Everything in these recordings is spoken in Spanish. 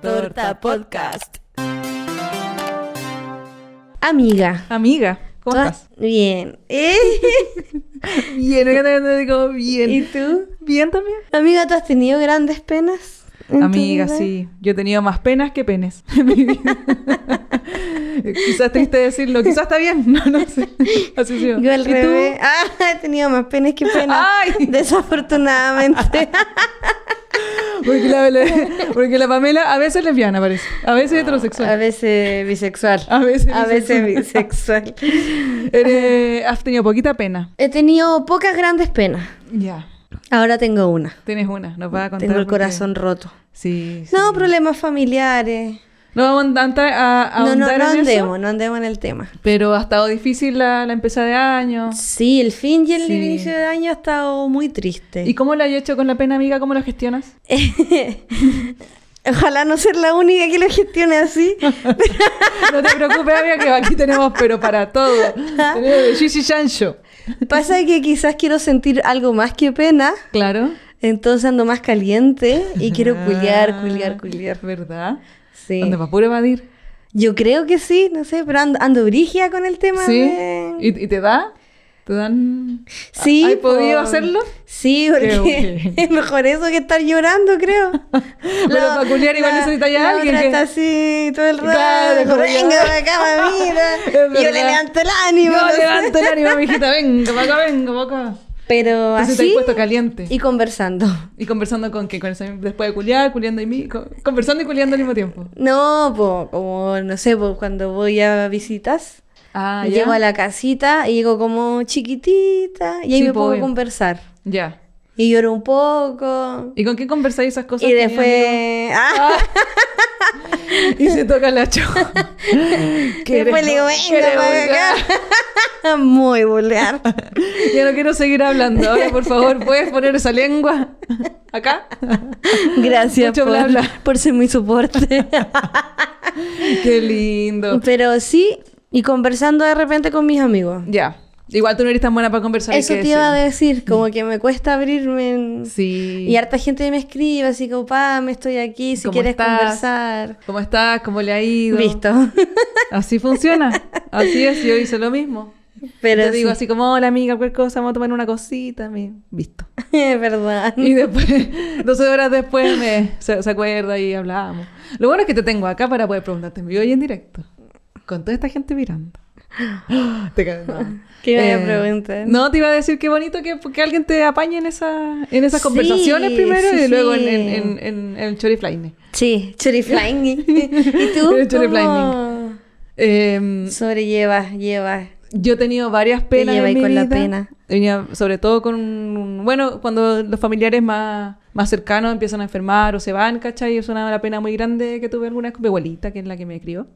Torta Podcast. Amiga. Amiga. ¿Cómo estás? Bien. ¿Eh? bien, digo bien. ¿Y tú? Bien también. Amiga, ¿tú has tenido grandes penas? Amiga, sí. Yo he tenido más penas que penes en mi vida. quizás triste decirlo, quizás está bien, no, no sé. Así sí. Yo al revés. Ah, he tenido más penes que penas. Desafortunadamente. Porque la, Pamela a veces lesbiana, parece. A veces heterosexual. A veces bisexual. A veces bisexual. has tenido poquita pena. He tenido pocas grandes penas. Ya. Ahora tengo una. Tienes una, nos va a contar. Tengo el corazón roto. sí, No, problemas familiares. No no, no andemos, no andemos en el tema. Pero ha estado difícil la, la empresa de año. Sí, el fin y el inicio de año ha estado muy triste. ¿Y cómo lo has hecho con la pena amiga? ¿Cómo lo gestionas? Ojalá no ser la única que lo gestione así. no te preocupes, amiga, que aquí tenemos, pero para todo. Ah. Tenemos Pasa que quizás quiero sentir algo más que pena. Claro. Entonces ando más caliente y quiero culiar, culiar, culiar. ¿Verdad? Sí. ¿Dónde va puro evadir? Yo creo que sí, no sé, pero ando, ando brigia con el tema. Sí. ¿Y, ¿Y, te da? ¿Te dan.? Sí. ¿Has podido hacerlo? Sí, porque es mejor eso que estar llorando, creo. pero la, para igual necesita ya alguien. Otra que... está así todo el rato. Claro, venga para acá, mamita. yo le levanto el ánimo. Yo no levanto el ánimo, mijita. Venga para acá, venga para acá. Pero así. puesto caliente. Y conversando. ¿Y conversando con qué? después de culiar, culiando y mí? ¿Conversando y culiando al mismo tiempo? No, como, no sé, cuando voy a visitas. Ah, llego a la casita y llego como chiquitita y ahí me puedo conversar. Ya. Y lloro un poco. ¿Y con qué conversáis esas cosas? Y después... Ah. Ah. y se toca la choca. después le digo, Muy vulgar. ya no quiero seguir hablando. Ahora, por favor, ¿puedes poner esa lengua acá? Gracias por, por ser mi soporte. Qué lindo. Pero sí, y conversando de repente con mis amigos. Ya. Igual tú no eres tan buena para conversar. Eso te iba a decir, mm. como que me cuesta abrirme. Sí. Y harta gente me escribe así como, me estoy aquí, si quieres conversar. ¿Cómo estás? ¿Cómo le ha ido? Visto. Así funciona. Así es, yo hice lo mismo. Pero te digo así como, hola amiga, cualquier cosa, vamos a tomar una cosita, me... visto. Es verdad. Y después, 12 horas después me, se, acuerda y hablábamos. Lo bueno es que te tengo acá para poder preguntarte en vivo y en directo. Con toda esta gente mirando. te no. ¿Qué iba eh, pregunta. No, te iba a decir qué bonito que, alguien te apañe en, esa, en esas conversaciones primero y luego en, el choriflying. Sí, choriflying. ¿Y tú? El ¿Cómo eh, em, sobrellevas, llevas? Yo he tenido varias penas. en con la pena. sobre todo con. Bueno, cuando los familiares más, cercanos empiezan a enfermar o se van, ¿cachai? Es una pena muy grande que tuve alguna abuelita, que es la que me crió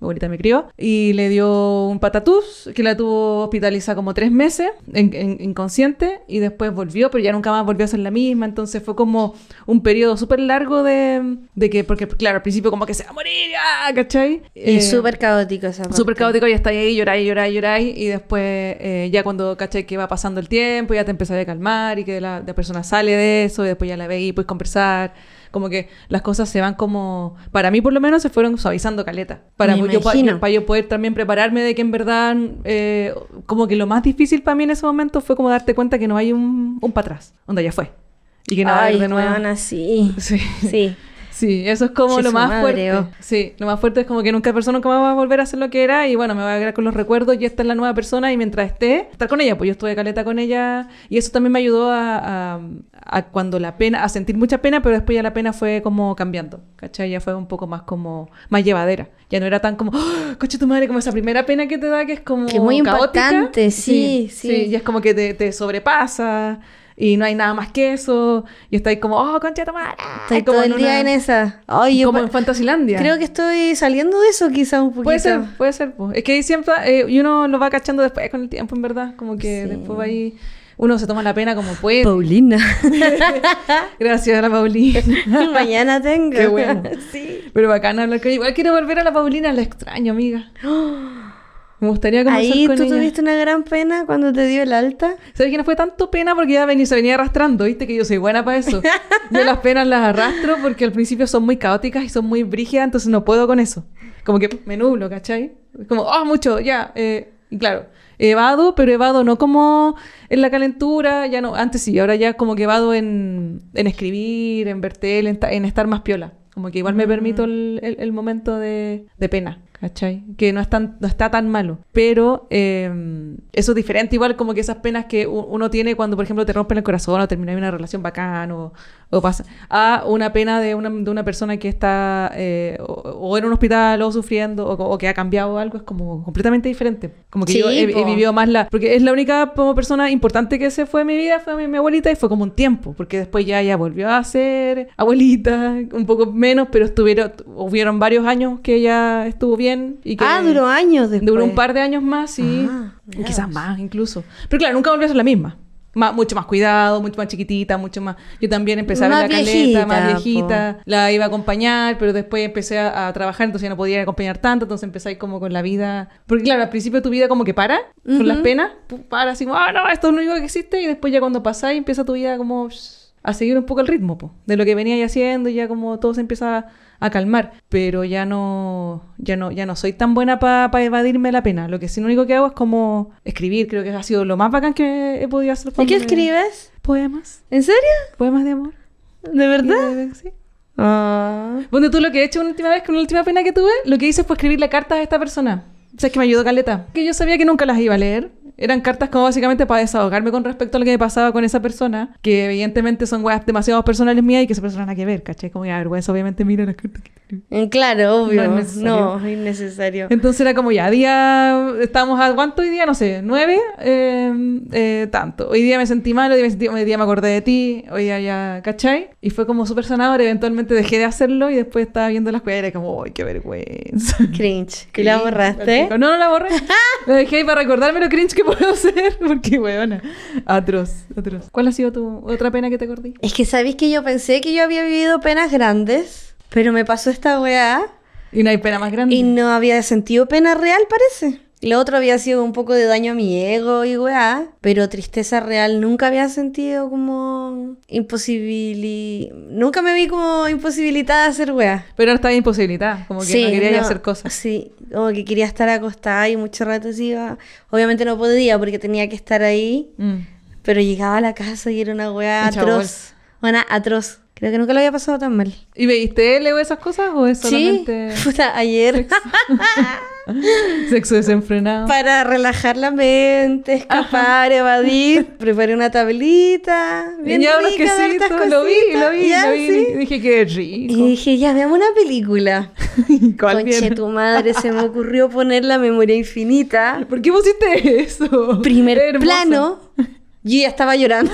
ahorita me crió, y le dio un patatús que la tuvo hospitalizada como tres meses, en, inconsciente, y después volvió, pero ya nunca más volvió a ser la misma, entonces fue como un periodo súper largo de, de, que, porque claro, al principio como que se va a morir, ya, ¿cachai? Y eh, súper caótico esa Súper caótico, ya está ahí, lloráis, lloráis, lloráis, y después eh, ya cuando, ¿cachai? Que va pasando el tiempo, ya te empezás a calmar y que la, persona sale de eso y después ya la y puedes conversar. Como que las cosas se van como... Para mí, por lo menos, se fueron suavizando caleta. Para, yo, para yo poder también prepararme de que en verdad... Eh, como que lo más difícil para mí en ese momento fue como darte cuenta que no hay un, un para atrás. donde ya fue. Y que nada, Ay, de nuevo. van así. Sí. sí. Sí, eso es como lo más fuerte. Oh. Sí, lo más fuerte es como que nunca la persona nunca va a volver a ser lo que era y bueno, me va a quedar con los recuerdos y esta es la nueva persona y mientras esté, estar con ella, pues yo estuve caleta con ella y eso también me ayudó a, cuando la pena, a sentir mucha pena, pero después ya la pena fue como cambiando, ¿cachai? Ya fue un poco más como, más llevadera. Ya no era tan como, ¡Oh, coche tu madre, como esa primera pena que te da que es como... Que muy caótica. sí sí, sí, Y es como que te, te sobrepasa y no hay nada más que eso. Y estáis como, oh, concha de tomar. Estoy como todo el día en esa. como en Fantasilandia. Creo que estoy saliendo de eso quizá un poquito. Puede ser, puede ser. Es que siempre, eh, y uno lo va cachando después con el tiempo, en verdad. Como que después ahí uno se toma la pena como puede. Paulina. Gracias a la Paulina. Mañana tengo. Qué bueno. sí. Pero bacana hablar que Igual quiero volver a la Paulina, la extraño, amiga. Me gustaría conocer Ahí tú tuviste una gran pena cuando te dio el alta. ¿Sabes que no fue tanto pena porque ya venía, se venía arrastrando? ¿Viste que yo soy buena para eso? yo las penas las arrastro porque al principio son muy caóticas y son muy brígidas, entonces no puedo con eso. Como que me nublo, ¿cachai? Como, oh, mucho, ya. Eh, y claro, evado, pero evado no como en la calentura, ya no, antes sí, ahora ya como que evado en, escribir, en ver en, estar más piola. Como que igual me mm. permito el, momento de pena. ¿cachai? Que no, es tan, no está tan malo. Pero em, eso es diferente, igual como que esas penas que uno tiene cuando, por ejemplo, te rompen el corazón o terminas una relación bacán o, o pasa, a una pena de una, de una persona que está eh, o, en un hospital o sufriendo o, que ha cambiado algo, es como completamente diferente. Como que vivió yo he, vivido más la... Porque es la única como persona importante que se fue de mi vida, fue mi, abuelita y fue como un tiempo, porque después ya ella volvió a ser abuelita, un poco menos, pero estuvieron, hubieron varios años que ella estuvo bien. Y ah, duró años después. Duró un par de años más, sí. Ah, quizás más incluso. Pero claro, nunca volvió a ser la misma mucho más cuidado, mucho más chiquitita, mucho más... Yo también empecé a ver la caleta, más viejita, la iba a acompañar, pero después empecé a, trabajar, entonces ya no podía acompañar tanto, entonces empecé como con la vida... Porque claro, al principio tu vida como que para, son las penas, para así como, ah, no, esto es lo único que existe, y después ya cuando pasáis empieza tu vida como a seguir un poco el ritmo de lo que venía haciendo, y ya como todo se empieza a calmar, pero ya no, ya no, ya no soy tan buena para evadirme la pena. Lo que sí, lo único que hago es como escribir, creo que ha sido lo más bacán que he podido hacer. ¿Y qué escribes? Poemas. ¿En serio? Poemas de amor. ¿De verdad? sí. Ah. Bueno, tú lo que he hecho una última vez, con la última pena que tuve, lo que hice fue escribirle cartas a esta persona. O sea, es que me ayudó Caleta. Que yo sabía que nunca las iba a leer. Eran cartas como básicamente para desahogarme con respecto a lo que me pasaba con esa persona, que evidentemente son weas demasiado personales mías y que esa persona nada que ver, ¿cachai? Como ya vergüenza, obviamente, mira las cartas que mm, Claro, obvio. No, es innecesario. Entonces era como ya, día, estábamos a cuánto hoy día, no sé, nueve, em, eh, tanto. Hoy día me sentí mal, hoy día me, acordé de ti, hoy día ya, ¿cachai? Y fue como súper sanador, eventualmente dejé de hacerlo y después estaba viendo las cuerdas y era como, ¡ay, qué vergüenza! Cringe. ¿Y la borraste? No, no la borré. la dejé ahí para recordarme cringe que puedo hacer? Porque, weona, atroz, atroz. ¿Cuál ha sido tu otra pena que te acordé? Es que sabéis que yo pensé que yo había vivido penas grandes, pero me pasó esta weá. Y no hay pena más grande. Y no había sentido pena real, parece. Lo otro había sido un poco de daño a mi ego y weá, pero tristeza real nunca había sentido como imposibilidad. Nunca me vi como imposibilitada a hacer weá. Pero estaba imposibilitada, como que no quería hacer cosas. Sí, como que quería estar acostada y mucho rato se iba. Ah, obviamente no podía porque tenía que estar ahí, mm. pero llegaba a la casa y era una weá atroz. Una atroz. Creo que nunca lo había pasado tan mal. ¿Y veiste Leo esas cosas o es solamente.? Sí, puta, ayer. Sexo, desenfrenado. Para relajar la mente, escapar, evadir, preparé una tablita. Bien ya que sí, lo vi, lo vi, lo vi. Dije que rico. Y dije, ya, veamos una película. ¿Cuál Conche, tu madre, se me ocurrió poner la memoria infinita. ¿Por qué pusiste eso? Primer plano. Y ya estaba llorando.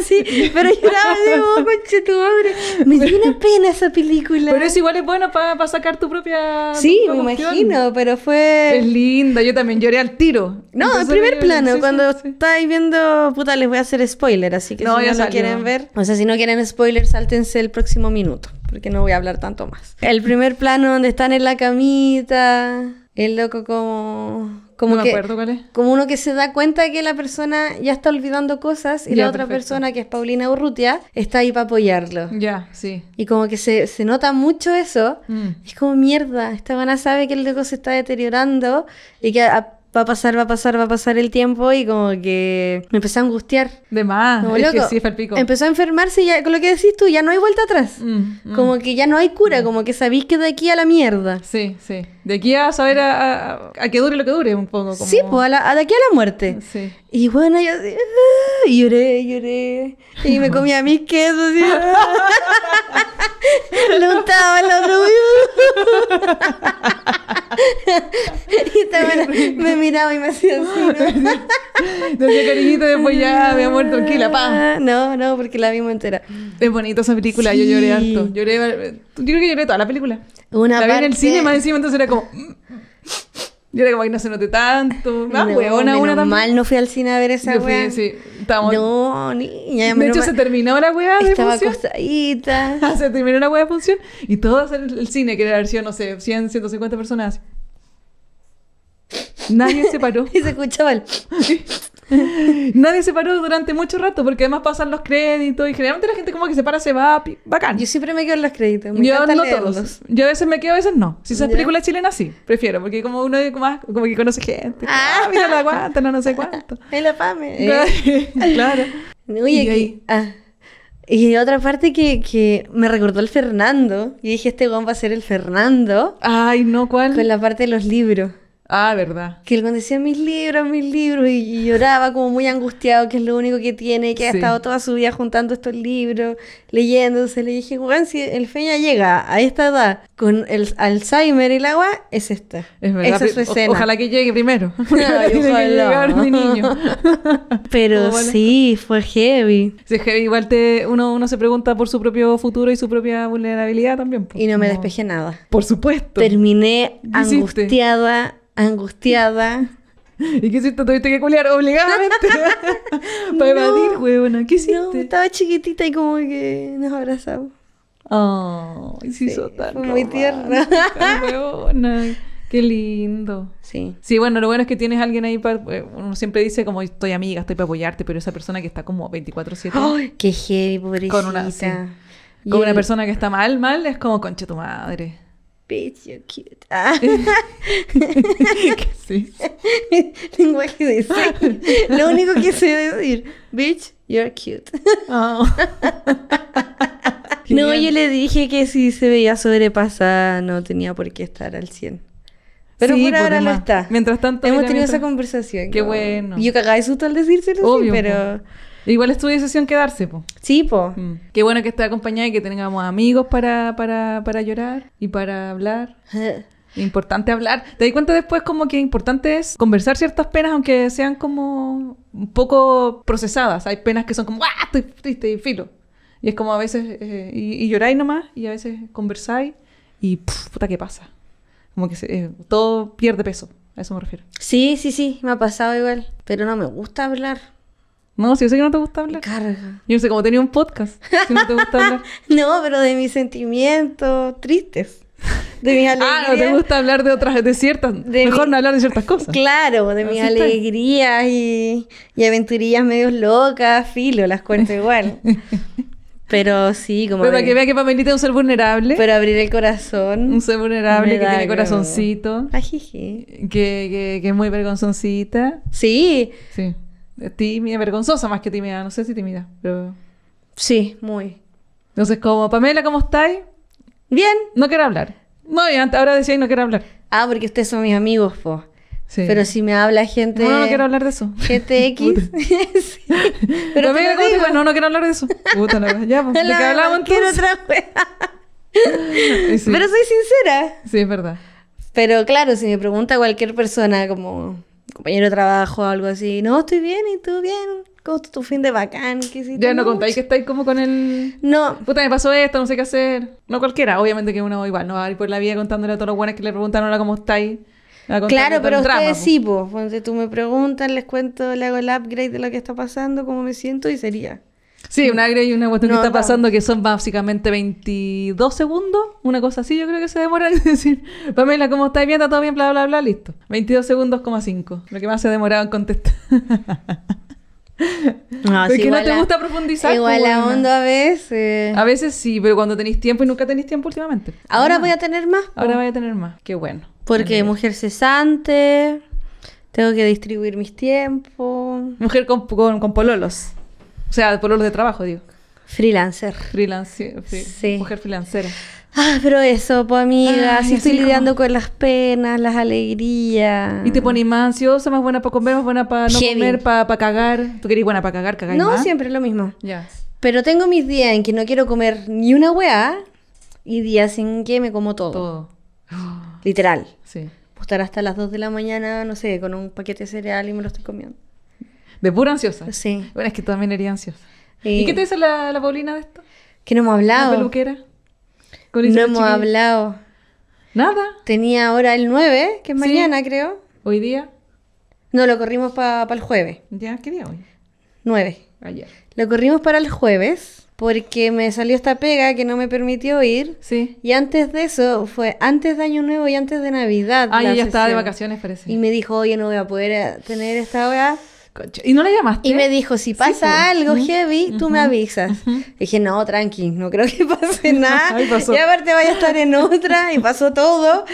Así, pero lloraba de oh, conche tu madre. Me dio una pena esa película. Pero es igual es bueno para sacar tu propia. Sí, me imagino, pero fue. Es linda, yo también lloré al tiro. No, el primer eh, plano, cuando estáis viendo. Puta, les voy a hacer spoiler, así que no, si no quieren ver. O sea, si no quieren spoiler, sáltense el próximo minuto, porque no voy a hablar tanto más. El primer plano donde están en la camita, el loco como como acuerdo Como uno que se da cuenta que la persona ya está olvidando cosas y la otra persona, que es Paulina Urrutia, está ahí para apoyarlo. Ya, sí. Y como que se, se nota mucho eso. Mm. Es como mierda, esta buena sabe que el loco se está deteriorando y que... va a pasar, va a pasar, va a pasar el tiempo y como que me empezó a angustiar. De más, como, loco, Empezó a enfermarse y ya, con lo que decís tú, ya no hay vuelta atrás. Mm, mm. Como que ya no hay cura, como que sabéis que de aquí a la mierda. Sí, sí. De aquí a saber a, a, que dure lo que dure, un poco. Como... Sí, pues a la, a de aquí a la muerte. Sí. Y bueno, yo así, ah", lloré, lloré. Y me comía mis quesos. Y, lo untaba los y también me miraba y me hacía así. ¿no? Entonces, cariñito, después ya me ha muerto tranquila, No, no, porque la vimos entera. Es bonita esa película, yo lloré harto. Lloré, yo creo que lloré toda la película. Una parte... en el cine más encima, entonces era como... Mm, mm". Yo era como que no se note tanto. Más ah, una también. mal no fui al cine a ver esa weá. Sí, Estamos... No, niña. De hecho, se terminó la wea de Estaba función. se terminó la weá de función. Y todo el, el cine, que era la versión, no sé, 100, 150 personas. Nadie se paró. y se escuchaba el... Nadie se paró durante mucho rato porque además pasan los créditos y generalmente la gente como que se para, se va, bacán. Yo siempre me quedo en los créditos. yo no todos. Yo a veces me quedo, a veces no. Si son película películas sí, prefiero porque como uno como, como que conoce gente. Ah. ah, mira la aguanta, no, no sé cuánto. Es la pame. claro. Ah, y otra parte que, que, me recordó el Fernando, y dije, este guan va a ser el Fernando. Ay, no, ¿cuál? Con la parte de los libros. Ah, verdad. Que él cuando decía mis libros, mis libros, y, lloraba como muy angustiado, que es lo único que tiene, que ha estado toda su vida juntando estos libros, leyéndose. Le dije, Juan, si el Feña llega a esta edad con el Alzheimer y el agua, es esta. Es verdad. Esa es su escena. ojalá que llegue primero. Que mi niño. Pero sí, fue heavy. Sí, heavy, igual te, uno, uno se pregunta por su propio futuro y su propia vulnerabilidad también. y no me despejé nada. Por supuesto. Terminé angustiada angustiada. ¿Y qué te Tuviste que culiar obligadamente para evadir, huevona. ¿Qué hiciste? No, estaba chiquitita y como que nos abrazamos. Oh, se sí, hizo tan muy tierna. huevona. Qué lindo. Sí. Sí, bueno, lo bueno es que tienes a alguien ahí para... Eh, uno siempre dice como, estoy amiga, estoy para apoyarte, pero esa persona que está como 24-7... ¡Ay, qué heavy, pobrecita! Con una, con una persona que está mal, mal, es como, conche tu madre bitch, you're cute. Ah. ¿Qué es eso? Lenguaje de señas. Lo único que sé decir, bitch, you're cute. Ah. no, yo le dije que si se veía sobrepasada no tenía por qué estar al 100. Pero sí, por ahora no está. Mientras tanto, hemos tenido esa conversación. Qué bueno. Yo cagaba de susto al decírselo, sí, pero... Igual es tu decisión quedarse, po. Sí, po. Mm. Qué bueno que esté acompañada y que tengamos amigos para, para, para llorar y para hablar. Importante hablar. Te di cuenta después como que importante es conversar ciertas penas, aunque sean como un poco procesadas. Hay penas que son como, ¡ah! Estoy triste y filo. Y es como a veces, eh, y, lloráis nomás, y a veces conversáis, y puta, ¿qué pasa? Como que eh, todo pierde peso. A eso me refiero. Sí, sí, sí, me ha pasado igual. Pero no me gusta hablar. No, si yo sé que no te gusta hablar. Carga. Yo no sé como tenía un podcast. Si no te gusta hablar. no, pero de mis sentimientos tristes. De mis alegrías. Ah, no te gusta hablar de otras, de ciertas. mejor no hablar de ciertas cosas. Claro, de mis alegrías y, y aventurillas medio locas, filo, las cuento igual. Pero sí, como. Pero para que vea que Pamelita es un ser vulnerable. Pero abrir el corazón. Un ser vulnerable que tiene corazoncito. Ajiji. Que, que, que es muy vergonzoncita. Sí. Sí tímida, vergonzosa más que tímida, no sé si tímida, pero... Sí, muy. Entonces, como, Pamela, ¿cómo estáis? Bien. No quiero hablar. Muy bien. ahora decía, no quiero hablar. Ah, porque ustedes son mis amigos, po. Sí. Pero si me habla gente... No, no quiero hablar de eso. Gente X. Pero Pamela, No, no quiero hablar de eso. Puta la Ya, pues, ¿de que hablamos otra Pero soy sincera. Sí, es verdad. Pero claro, si me pregunta cualquier persona como compañero de trabajo o algo así, no, estoy bien y tú bien, ¿cómo tu fin de bacán? ¿Qué Ya no contáis que estáis como con el... No. Puta, me pasó esto, no sé qué hacer. No cualquiera, obviamente que uno igual no va a ir por la vida contándole a todos los buenos que le preguntaron hola, ¿cómo estáis? Claro, pero ustedes sí, pues. Cuando tú me preguntas, les cuento, le hago el upgrade de lo que está pasando, cómo me siento y sería. Sí, un y una cuestión que está pasando que son básicamente 22 segundos, una cosa así yo creo que se demora en decir, Pamela, ¿cómo estás bien? ¿Está todo bien? Bla, bla, bla, listo. 22 segundos, 5. Lo que más se demoraba en contestar. Porque no te gusta profundizar. Igual pues, a hondo a veces. A veces sí, pero cuando tenéis tiempo y nunca tenéis tiempo últimamente. Ahora ah. voy a tener más. Ahora voy a tener más. Qué bueno. Porque mujer cesante, tengo que distribuir mis tiempos. Mujer con, con pololos. O sea, por los de trabajo, digo. Freelancer. Freelancer. sí. Mujer freelancera. Ah, pero eso, pues amiga, Así estoy lidiando con las penas, las alegrías. Y te pones más ansiosa, más buena para comer, más buena para no comer, para cagar. ¿Tú querés buena para cagar, cagar? No, siempre es lo mismo. Ya. Pero tengo mis días en que no quiero comer ni una weá y días en que me como todo. Todo. Literal. Sí. estar hasta las 2 de la mañana, no sé, con un paquete de cereal y me lo estoy comiendo. De pura ansiosa. Sí. Bueno, es que también eres ansiosa. ¿Y qué te dice la, Paulina de esto? Que no hemos hablado. peluquera? No hemos hablado. Nada. Tenía ahora el 9, que es mañana, creo. ¿Hoy día? No, lo corrimos para el jueves. ¿Ya? ¿Qué día hoy? 9. Ayer. Lo corrimos para el jueves porque me salió esta pega que no me permitió ir. Sí. Y antes de eso, fue antes de Año Nuevo y antes de Navidad. Ah, yo ya estaba de vacaciones, parece. Y me dijo, oye, no voy a poder eh, tener esta hora y no la llamaste. Y me dijo, si pasa pues. algo heavy, tú me avisas. Dije, no, tranqui, no creo que pase nada. y, y aparte vaya a estar en otra y pasó todo.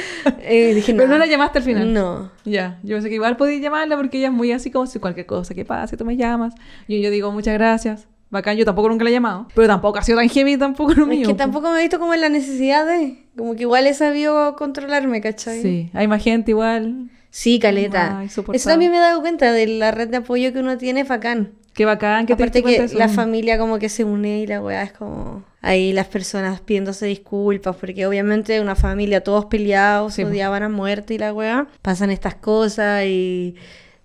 dije, Pero no. la llamaste al final. No. Ya, yo pensé que igual podía llamarla porque ella es muy así como si cualquier cosa que pase, tú me llamas. Y yo digo, muchas gracias. Bacán, yo tampoco nunca la he llamado. Pero tampoco ha sido tan heavy tampoco lo mío. Es que tampoco me he visto como en la necesidad de... Como que igual he sabido controlarme, ¿cachai? Sí, hay más gente igual. Sí, caleta. Eso también me he dado cuenta de la red de apoyo que uno tiene, facán. Qué bacán, que Aparte que la familia como que se une y la weá es como ahí las personas pidiéndose disculpas, porque obviamente una familia, todos peleados, se odiaban a muerte y la weá, pasan estas cosas y,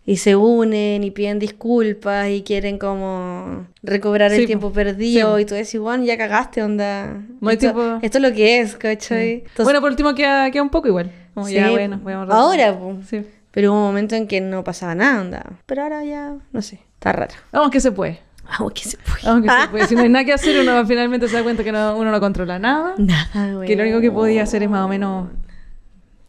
y, se unen y piden disculpas y quieren como recobrar el tiempo perdido y tú decís, bueno, ya cagaste, onda. Esto, es lo que es, coche. bueno, por último queda, queda un poco igual ya, bueno, voy Ahora, Pero hubo un momento en que no pasaba nada, anda. Pero ahora ya, no sé, está raro. Vamos que se puede. Vamos que se puede. Vamos que se puede. Si no hay nada que hacer, uno finalmente se da cuenta que uno no controla nada. Nada, güey. Que lo único que podía hacer es más o menos...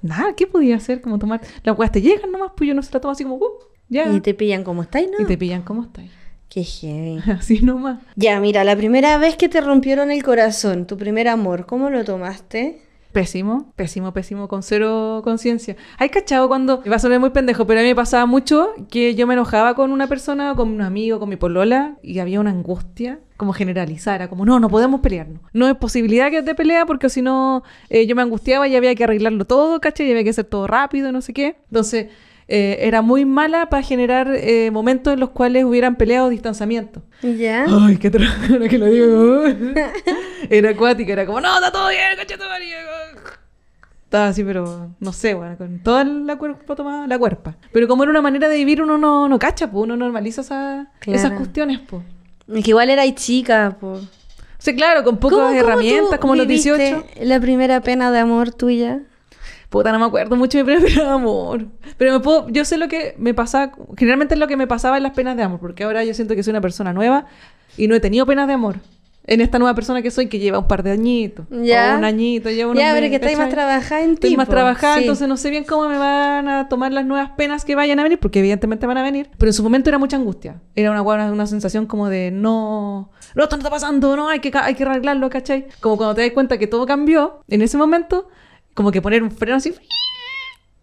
Nada, ¿qué podía hacer? Como tomar... Las weas te llegan nomás, pues yo no se la tomo así como... Uh, ya. Y te pillan como estáis, ¿no? Y te pillan como estáis. Qué heavy. Así nomás. Ya, mira, la primera vez que te rompieron el corazón, tu primer amor, ¿cómo lo tomaste? pésimo, pésimo, pésimo, con cero conciencia. Hay cachado cuando, va a sonar muy pendejo, pero a mí me pasaba mucho que yo me enojaba con una persona, con un amigo, con mi polola, y había una angustia como generalizada, como no, no podemos pelearnos. No es posibilidad que te pelea porque si no eh, yo me angustiaba y había que arreglarlo todo, caché, Y había que hacer todo rápido, no sé qué. Entonces, eh, era muy mala para generar eh, momentos en los cuales hubieran peleado distanciamiento. ¿Ya? Ay, qué ahora que lo digo. era acuática, era como, no, está todo bien, María. Estaba así, pero no sé, bueno, con toda la cuerpa tomada, la cuerpa. Pero como era una manera de vivir, uno no, cacha, pues, uno normaliza esas cuestiones, pues. Que igual era chica, pues. O sea, claro, con pocas herramientas, como los 18. La primera pena de amor tuya. Puta, no me acuerdo mucho de mi primer de amor. Pero me puedo, yo sé lo que me pasa, generalmente es lo que me pasaba en las penas de amor, porque ahora yo siento que soy una persona nueva y no he tenido penas de amor. En esta nueva persona que soy, que lleva un par de añitos, ¿Ya? un añito, lleva unos Ya, pero que estáis más trabajando, en ti. Estoy más trabajando, entonces no sé bien cómo me van a tomar las nuevas penas que vayan a venir, porque evidentemente van a venir. Pero en su momento era mucha angustia. Era una, una, una sensación como de no, no, esto no está pasando, no, hay que, hay que arreglarlo, ¿cachai? Como cuando te das cuenta que todo cambió, en ese momento como que poner un freno así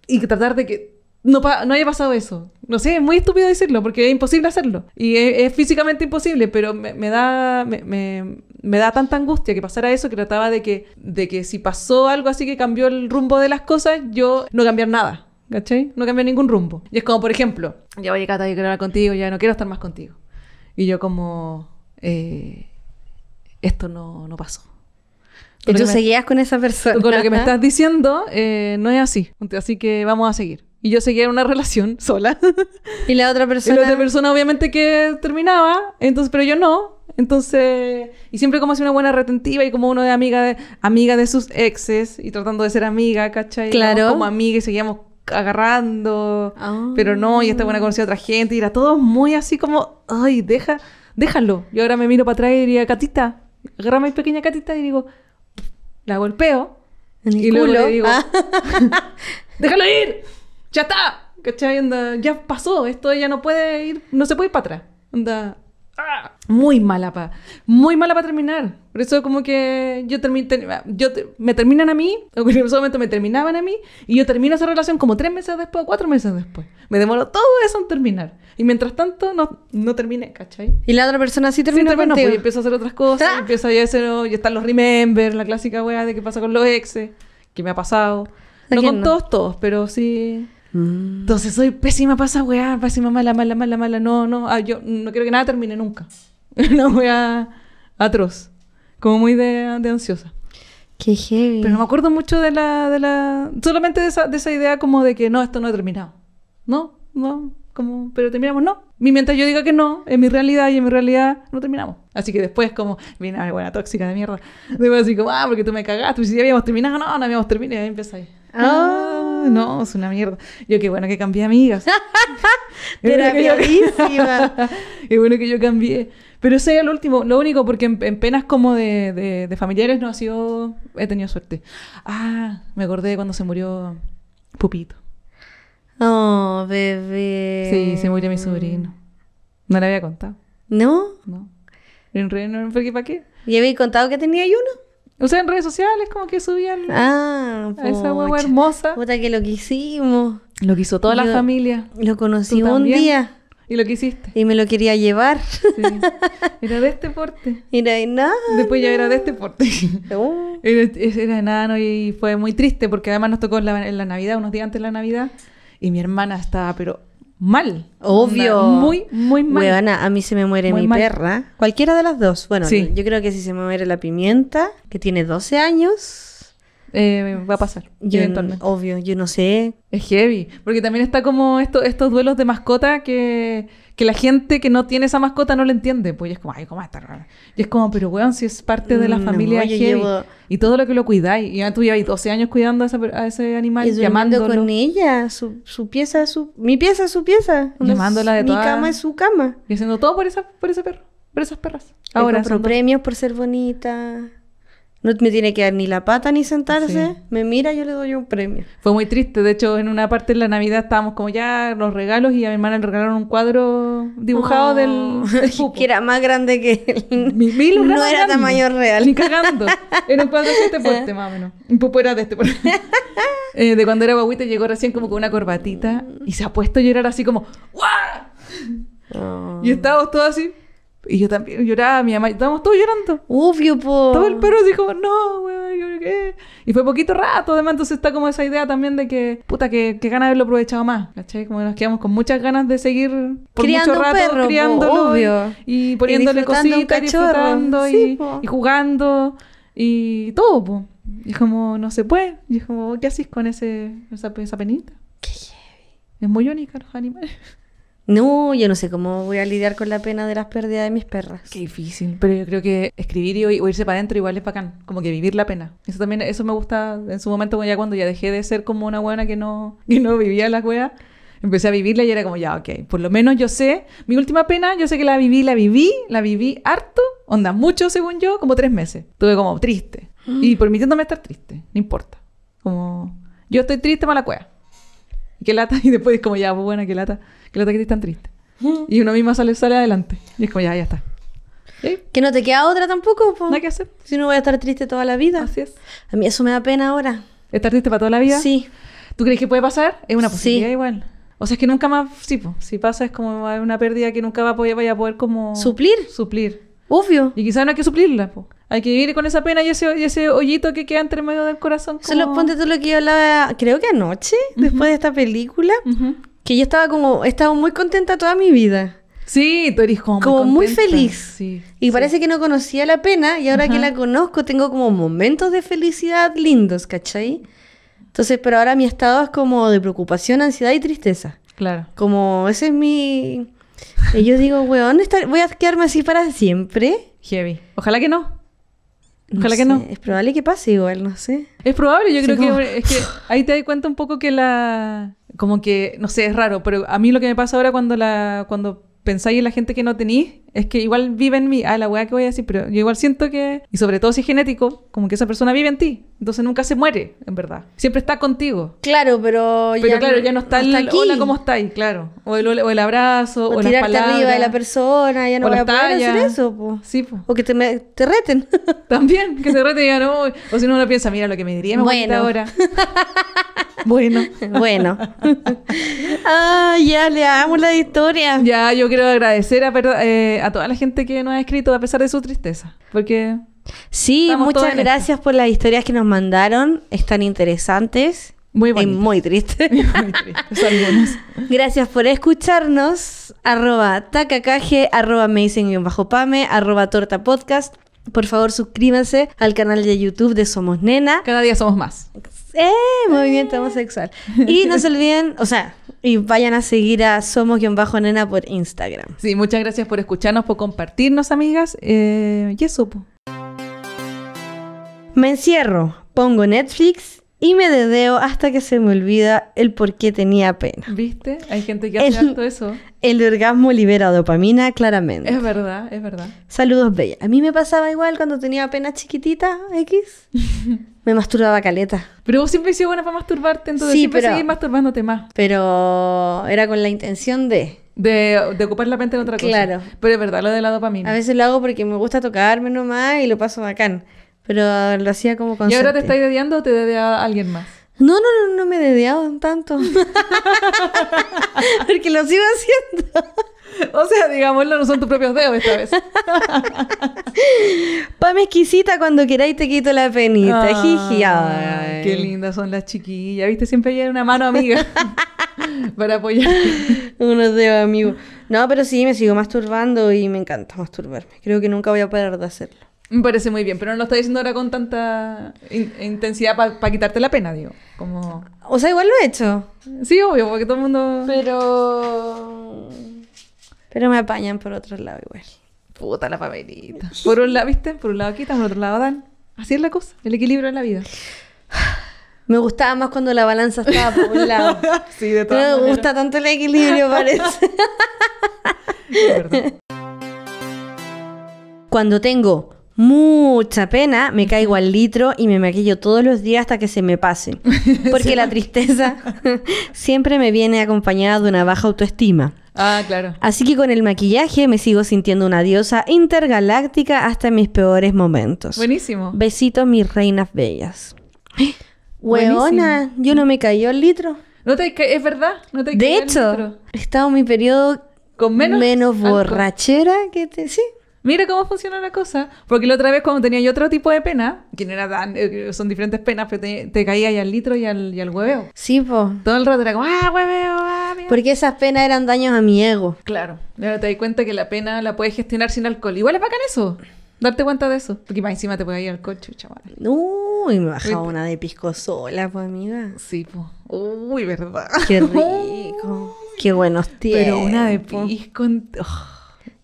y tratar de que no, no haya pasado eso. No sé, es muy estúpido decirlo porque es imposible hacerlo. Y es, físicamente imposible, pero me, da, me, da tanta angustia que pasara eso que trataba de que, de que si pasó algo así que cambió el rumbo de las cosas, yo no cambiar nada. ¿Cachai? No cambiar ningún rumbo. Y es como, por ejemplo, ya voy a yo quiero hablar contigo, ya no quiero estar más contigo. Y yo como, eh, esto no pasó. Y tú seguías con esa persona. Con lo que me estás diciendo, eh, no es así. Así que vamos a seguir. Y yo seguía en una relación sola. y la otra persona. Y la otra persona, obviamente, que terminaba. Entonces, pero yo no. Entonces, y siempre como así una buena retentiva y como uno de amiga de, amiga de sus exes y tratando de ser amiga, ¿cachai? Claro. Como amiga y seguíamos agarrando, ah. pero no, y esta buena conocida a otra gente y era todo muy así como, ay, deja, déjalo. Yo ahora me miro para atrás y diría, Catita, agarra mi pequeña Catita y digo, la golpeo y luego le digo, ah. déjalo ir, ya está, ¿cachai? ya pasó, esto ya no puede ir, no se puede ir para atrás. Ah, muy mala para, muy mala para terminar. Por eso como que yo, termi ah, yo me terminan a mí, o en ese momento me terminaban a mí, y yo termino esa relación como tres meses después o cuatro meses después. Me demoro todo eso en terminar. Y mientras tanto no, no terminé, ¿cachai? Y la otra persona sí terminó sí, pues, y empiezo a hacer otras cosas, empiezo a hacer, oh, y están los remember, la clásica weá de qué pasa con los exes, ¿Qué me ha pasado. No con todos, todos, pero sí... Mm. Entonces soy pésima pasa weá, pésima mala, mala, mala, mala. No, no, ah, yo no quiero que nada termine nunca. No, weá atroz. Como muy de, ansiosa. Qué heavy. Pero no me acuerdo mucho de la... De la solamente de esa, de esa idea como de que no, esto no ha terminado. No, no, como, pero terminamos, no. mientras yo diga que no, en mi realidad y en mi realidad no terminamos. Así que después, como, viene buena tóxica de mierda. Después así como, ah, porque tú me cagaste, si ya habíamos terminado, no, no habíamos terminado, y ahí ah. ah, no, es una mierda. Yo qué bueno que cambié amigas. Terapiadísima. qué bueno que yo cambié. Pero ese era el último, lo único, porque en, penas como de, familiares no ha sido. He tenido suerte. Ah, me acordé de cuando se murió Pupito. Oh, bebé. Sí, se murió mi sobrino. No le había contado. ¿No? No. En ¿para qué? ¿Y habéis contado que tenía uno? O sea, en redes sociales como que subían ah, esa hueva hermosa. Puta que lo quisimos! Lo quiso toda la familia. Lo conocí un día y lo que hiciste. Y me lo quería llevar. Sí. Era de este porte. Era nada Después ya era de este porte. Oh. Era, era, enano y fue muy triste porque además nos tocó en la, Navidad, unos días antes de la Navidad. Y mi hermana estaba, pero mal. Obvio. muy, muy mal. a mí se me muere mi perra. Cualquiera de las dos. Bueno, yo creo que si se me muere la pimienta, que tiene 12 años eh, va a pasar. Obvio, yo no sé. Es heavy. Porque también está como estos duelos de mascota que, que la gente que no tiene esa mascota no lo entiende. Pues es como, ay, ¿cómo está raro Y es como, pero weón, si es parte de la mm, familia heavy. Y todo lo que lo cuidáis. Y ya tú lleváis 12 años cuidando a, ese animal, y llamándolo. con ella, su, pieza, su... Mi pieza, su pieza. Llamándola de todas. Mi cama es su cama. Y haciendo todo por, esa, por ese perro, por esas perras. Ahora. Son premios por ser bonita. No me tiene que dar ni la pata ni sentarse, me mira, yo le doy un premio. Fue muy triste, de hecho en una parte de la Navidad estábamos como ya los regalos y a mi hermana le regalaron un cuadro dibujado oh. del... que era más grande que Mi, no era tamaño real. Ni cagando. Era un cuadro de este porte más o menos. Un pupo era de este eh, de cuando era guaguita llegó recién como con una corbatita y se ha puesto a llorar así como... Oh. Y estábamos todos así... Y yo también lloraba, mi mamá, estábamos todos llorando. Obvio, po. Todo el perro dijo, no, güey, ¿qué? Y fue poquito rato, además, entonces está como esa idea también de que, puta, que, que ganas haberlo aprovechado más, ¿cachai? Como nos quedamos con muchas ganas de seguir por Criando mucho rato criándolo. Y, poniéndole cositas, y disfrutando, y, jugando, y todo, po. Y es como, no se puede. Y es como, ¿qué haces con ese, esa, penita? Qué Es muy única los animales. No, yo no sé cómo voy a lidiar con la pena de las pérdidas de mis perras. Qué difícil. Pero yo creo que escribir y, o irse para adentro igual es bacán. Como que vivir la pena. Eso también, eso me gusta en su momento ya cuando ya dejé de ser como una buena que no, que no vivía las weas. Empecé a vivirla y era como ya, ok, por lo menos yo sé, mi última pena, yo sé que la viví, la viví, la viví harto, onda mucho según yo, como tres meses. Tuve como triste. Y permitiéndome estar triste, no importa. Como, yo estoy triste, mala cueva. Qué lata, y después como ya, pues, buena, qué lata que la te quedes tan triste. Y uno mismo sale, sale adelante. Y es como, ya, ya está. Que no te queda otra tampoco, po. hay que hacer. Si no voy a estar triste toda la vida. Así es. A mí eso me da pena ahora. ¿Estar triste para toda la vida? Sí. ¿Tú crees que puede pasar? Es una posibilidad igual. O sea, es que nunca más, sí, po. si pasa es como una pérdida que nunca va a poder, vaya a poder como... ¿Suplir? Suplir. Obvio. Y quizás no hay que suplirla, po. Hay que vivir con esa pena y ese, hoyito que queda entre medio del corazón. Como... Solo ponte todo lo que yo hablaba, creo que anoche, después de esta película, yo estaba como, he estado muy contenta toda mi vida. Sí, tú eres como, como muy, feliz. y parece que no conocía la pena y ahora que la conozco tengo como momentos de felicidad lindos, ¿cachai? Entonces, pero ahora mi estado es como de preocupación, ansiedad y tristeza. Claro. Como ese es mi... Y yo digo, weón, ¿voy a quedarme así para siempre? Heavy. Ojalá que no que Es probable que pase igual, no sé. Es probable, yo creo que es que ahí te das cuenta un poco que la como que no sé, es raro, pero a mí lo que me pasa ahora cuando la cuando pensáis en la gente que no tenéis, es que igual vive en mí, ah, la weá que voy a decir, pero yo igual siento que, y sobre todo si es genético, como que esa persona vive en ti, entonces nunca se muere, en verdad. Siempre está contigo. Claro, pero, ya, claro, ya no está, no está hola, ¿cómo estáis? Claro. O el, o el abrazo, o, las palabras. arriba de la persona, ya no voy a eso. Sí, O que te, reten. También, que se reten ya no. O si no, uno piensa, mira lo que me diría me bueno. ahora. Bueno. bueno. ah, ya damos la historia. Ya, yo quiero agradecer eh, a, toda la gente que nos ha escrito a pesar de su tristeza. Porque. Sí, muchas gracias por las historias que nos mandaron. Están interesantes. Muy Y muy tristes. muy tristes gracias por escucharnos. Arroba tacacaje, arroba amazing-pame, arroba torta podcast. Por favor, suscríbanse al canal de YouTube de Somos Nena. Cada día somos más. ¡Eh! Movimiento homosexual. Y no se olviden, o sea, y vayan a seguir a Somos-Nena por Instagram. Sí, muchas gracias por escucharnos, por compartirnos, amigas. Eh, supo. Me encierro, pongo Netflix y me dedeo hasta que se me olvida el por qué tenía pena. ¿Viste? Hay gente que hace el, eso. El orgasmo libera dopamina, claramente. Es verdad, es verdad. Saludos, Bella. A mí me pasaba igual cuando tenía pena chiquitita, X. me masturbaba caleta. Pero vos siempre hiciste buena para masturbarte, entonces sí, siempre pero, seguís masturbándote más. Pero era con la intención de... De, de, ocupar la mente en otra cosa. Claro. Pero es verdad lo de la dopamina. A veces lo hago porque me gusta tocarme nomás y lo paso bacán. Pero lo hacía como consciente. ¿Y ahora te estáis dediando o te dedea alguien más? No, no, no, no me he dedeado tanto. Porque lo sigo haciendo. O sea, digámoslo, no son tus propios dedos esta vez. Pame exquisita, cuando queráis te quito la penita. Ah, Jiji. Ay. Qué lindas son las chiquillas. Viste, siempre hay una mano amiga para apoyar. Unos dedos amigos. No, pero sí, me sigo masturbando y me encanta masturbarme. Creo que nunca voy a parar de hacerlo. Me parece muy bien, pero no lo está diciendo ahora con tanta intensidad para quitarte la pena, digo. Como... O sea, igual lo he hecho. Sí, obvio, porque todo el mundo... Pero... Pero me apañan por otro lado igual. Puta la papelita. Por un lado, ¿viste? Por un lado quitas, por otro lado dan. Así es la cosa, el equilibrio en la vida. Me gustaba más cuando la balanza estaba por un lado. sí, de todas No me gusta tanto el equilibrio, parece. Perdón. Cuando tengo mucha pena, me caigo al litro y me maquillo todos los días hasta que se me pase. Porque la tristeza siempre me viene acompañada de una baja autoestima. Ah, claro. Así que con el maquillaje me sigo sintiendo una diosa intergaláctica hasta mis peores momentos. Buenísimo. Besito, mis reinas bellas. Hueona, yo no me cayó al litro. No te es verdad, no te De hecho, he estado en mi periodo menos, menos borrachera que te sí. Mira cómo funciona la cosa. Porque la otra vez cuando tenía yo otro tipo de pena, que no era tan, eh, son diferentes penas, pero te, caía ahí al litro y al, y al hueveo. Sí, po. Todo el rato era como, ah, hueveo, ah, Porque esas penas eran daños a mi ego. Claro. Pero te di cuenta que la pena la puedes gestionar sin alcohol. Igual es bacán eso. Darte cuenta de eso. Porque más encima te puede ir al coche, chaval. Uy, me bajaba una de pisco sola, pues, amiga. Sí, po. Uy, verdad. Qué rico. Qué buenos tiempos. Pero una de pisco.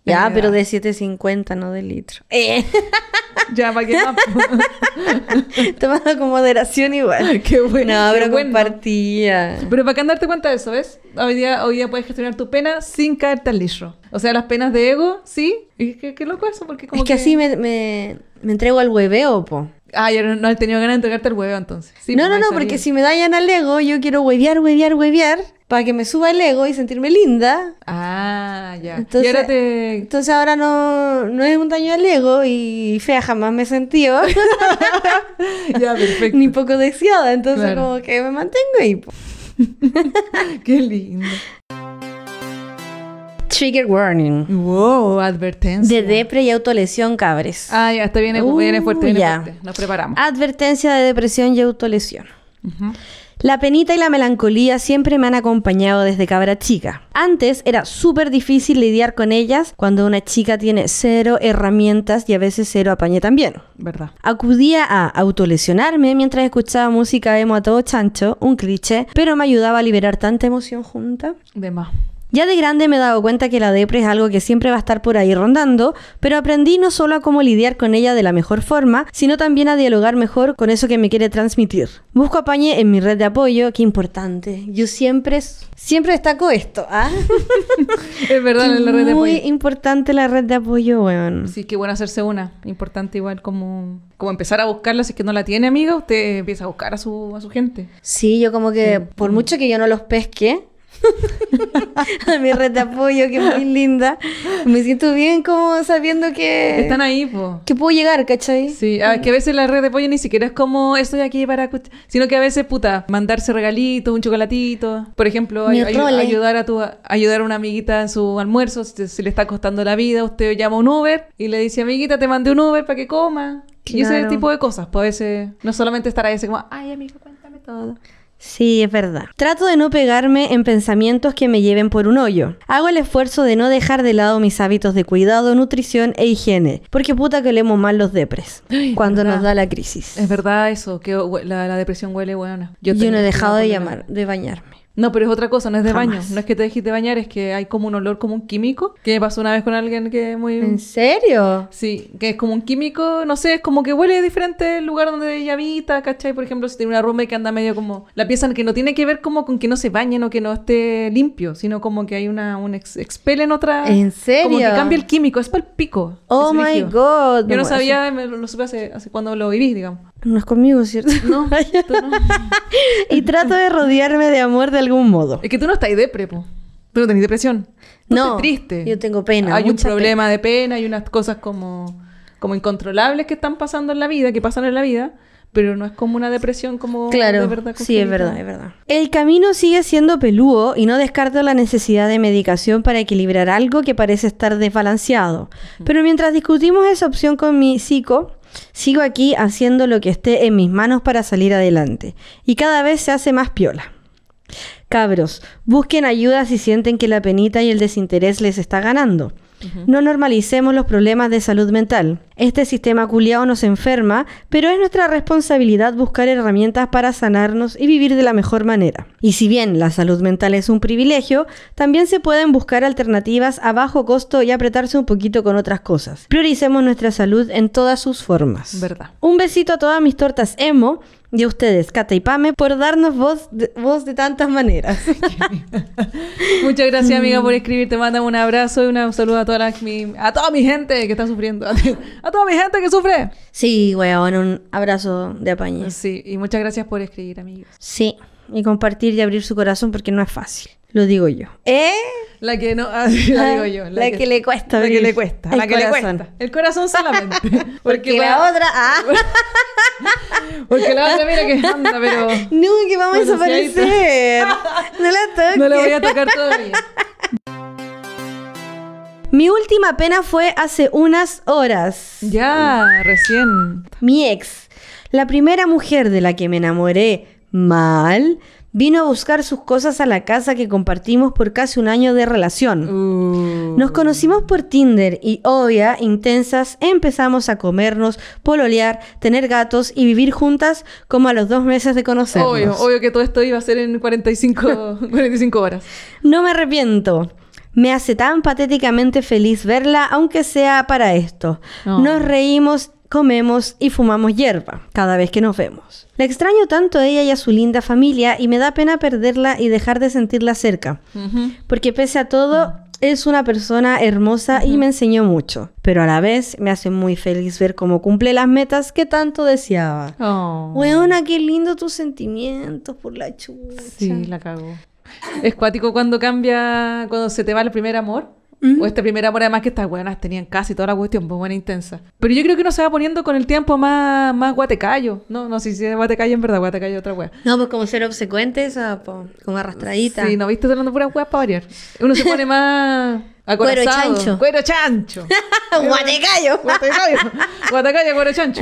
Ya, pero de 7.50, no de litro. Eh. Ya, ¿para que no? Tomando con moderación igual. Qué bueno. No, pero compartía. Pero para que andarte cuenta de eso, ¿ves? Hoy día, hoy día puedes gestionar tu pena sin caerte al litro. O sea, las penas de ego, sí. Y que loco eso, porque como. Es que, así me, entrego al hueveo, po. Ah, yo no, he tenido ganas de entregarte al hueveo entonces. Pues, no, no, no, porque si me dañan al ego, yo quiero huevear, huevear, huevear para que me suba el ego y sentirme linda. Ah, ya. Entonces, ahora, entonces ahora no, no, es un daño al ego y fea jamás me he sentido. ya, perfecto. Ni poco deseada, entonces como que me mantengo ahí. Qué lindo. Trigger warning. Wow, advertencia. De depre y autolesión, cabres. Ah, ya, está bien, viene, fuerte, viene ya. fuerte. Nos preparamos. Advertencia de depresión y autolesión. Ajá. La penita y la melancolía siempre me han acompañado desde cabra chica. Antes era súper difícil lidiar con ellas cuando una chica tiene cero herramientas y a veces cero apañe también. ¿Verdad? Acudía a autolesionarme mientras escuchaba música emo a todo chancho, un cliché, pero me ayudaba a liberar tanta emoción junta. De más. Ya de grande me he dado cuenta que la depresión es algo que siempre va a estar por ahí rondando, pero aprendí no solo a cómo lidiar con ella de la mejor forma, sino también a dialogar mejor con eso que me quiere transmitir. Busco apañe en mi red de apoyo, qué importante. Yo siempre, siempre destaco esto, ¿ah? es verdad, la red de apoyo. Muy importante la red de apoyo, Sí, qué bueno hacerse una. Importante igual como, como empezar a buscarla, si es que no la tiene, amiga, usted empieza a buscar a su, a su gente. Sí, yo como que, por mucho que yo no los pesque, a mi red de apoyo, que es muy linda. Me siento bien como sabiendo que... Están ahí, Que puedo llegar, ¿cachai? Sí, ah, que a veces la red de apoyo ni siquiera es como estoy aquí para... Sino que a veces, puta, mandarse regalitos, un chocolatito. Por ejemplo, ayudar a tu ayudar a una amiguita en su almuerzo, si, le está costando la vida, usted llama un Uber y le dice, amiguita, te mandé un Uber para que coma. Y ese tipo de cosas, pues a veces no solamente estar ahí así como, ay amigo, cuéntame todo. Sí, es verdad. Trato de no pegarme en pensamientos que me lleven por un hoyo. Hago el esfuerzo de no dejar de lado mis hábitos de cuidado, nutrición e higiene, porque puta que leemos mal los depres cuando nos da la crisis. Es verdad eso, que la, depresión huele buena. Yo, Yo no he dejado de llamar, de bañarme. No, pero es otra cosa, no es de baño. No es que te dejes de bañar, es que hay como un olor como un químico. Que me pasó una vez con alguien que muy. ¿En serio? Sí, que es como un químico, no sé, es como que huele diferente el lugar donde ella habita, ¿cachai? Por ejemplo, si tiene una y que anda medio como. La pieza que no tiene que ver como con que no se bañen o que no esté limpio, sino como que hay una. un expel en otra. ¿En serio? Como que cambia el químico, es para el pico. Oh my god. Yo no, sabía, me, lo supe hace, hace cuando lo vivís, digamos. No es conmigo, ¿cierto? No, no. y trato de rodearme de amor de algún modo. Es que tú no estás depre, Tú no tenés depresión. no. triste. Yo tengo pena. Hay un problema de pena y unas cosas como, como incontrolables que están pasando en la vida, que pasan en la vida pero no es como una depresión como de verdad. Sí, es verdad, es verdad. El camino sigue siendo pelúo y no descarto la necesidad de medicación para equilibrar algo que parece estar desbalanceado. Pero mientras discutimos esa opción con mi psico, Sigo aquí haciendo lo que esté en mis manos para salir adelante. Y cada vez se hace más piola. Cabros, busquen ayuda si sienten que la penita y el desinterés les está ganando. No normalicemos los problemas de salud mental. Este sistema culiao nos enferma, pero es nuestra responsabilidad buscar herramientas para sanarnos y vivir de la mejor manera. Y si bien la salud mental es un privilegio, también se pueden buscar alternativas a bajo costo y apretarse un poquito con otras cosas. Prioricemos nuestra salud en todas sus formas. Un besito a todas mis tortas emo y a ustedes, Cata y Pame, por darnos voz de, voz de tantas maneras. Muchas gracias, amiga, por escribir. Te mando un abrazo y un saludo a toda, mi, a toda mi gente que está sufriendo. A toda mi gente que sufre. Sí, weón, un abrazo de apañe. Sí, y muchas gracias por escribir, amigos. Sí y compartir y abrir su corazón porque no es fácil. Lo digo yo. ¿Eh? La que no, la digo yo. Ah, la, que, le cuesta. La que le cuesta. la que corazón. le cuesta. El corazón solamente. Porque, la otra. Ah. Porque la otra, mira que anda, pero. No, que vamos a desaparecer. no la toques. No la voy a tocar todavía. Mi última pena fue hace unas horas. Ya, recién. Mi ex, la primera mujer de la que me enamoré, mal, vino a buscar sus cosas a la casa que compartimos por casi un año de relación. Uh. Nos conocimos por Tinder y obvia, intensas, empezamos a comernos, pololear, tener gatos y vivir juntas como a los dos meses de conocernos. Obvio, obvio que todo esto iba a ser en 45, 45 horas. No me arrepiento. Me hace tan patéticamente feliz verla, aunque sea para esto. Nos reímos comemos y fumamos hierba cada vez que nos vemos. Le extraño tanto a ella y a su linda familia y me da pena perderla y dejar de sentirla cerca, porque pese a todo es una persona hermosa y me enseñó mucho, pero a la vez me hace muy feliz ver cómo cumple las metas que tanto deseaba. Oh. qué lindo tus sentimientos por la chucha. Sí, la cago. Es cuático cuando cambia, cuando se te va el primer amor. O esta primera amor, además que estas buenas tenían casi toda la cuestión, pues buena e intensa. Pero yo creo que uno se va poniendo con el tiempo más, más guatecayo. No, no sé si es guatecayo en verdad, guatecayo es otra wea. No, pues como ser obsecuente, como arrastradita. Sí, no viste hablando puras weas para variar. Uno se pone más. Cuero chancho. Cuero chancho. guatecayo. guatecayo. Guatecayo, cuero chancho.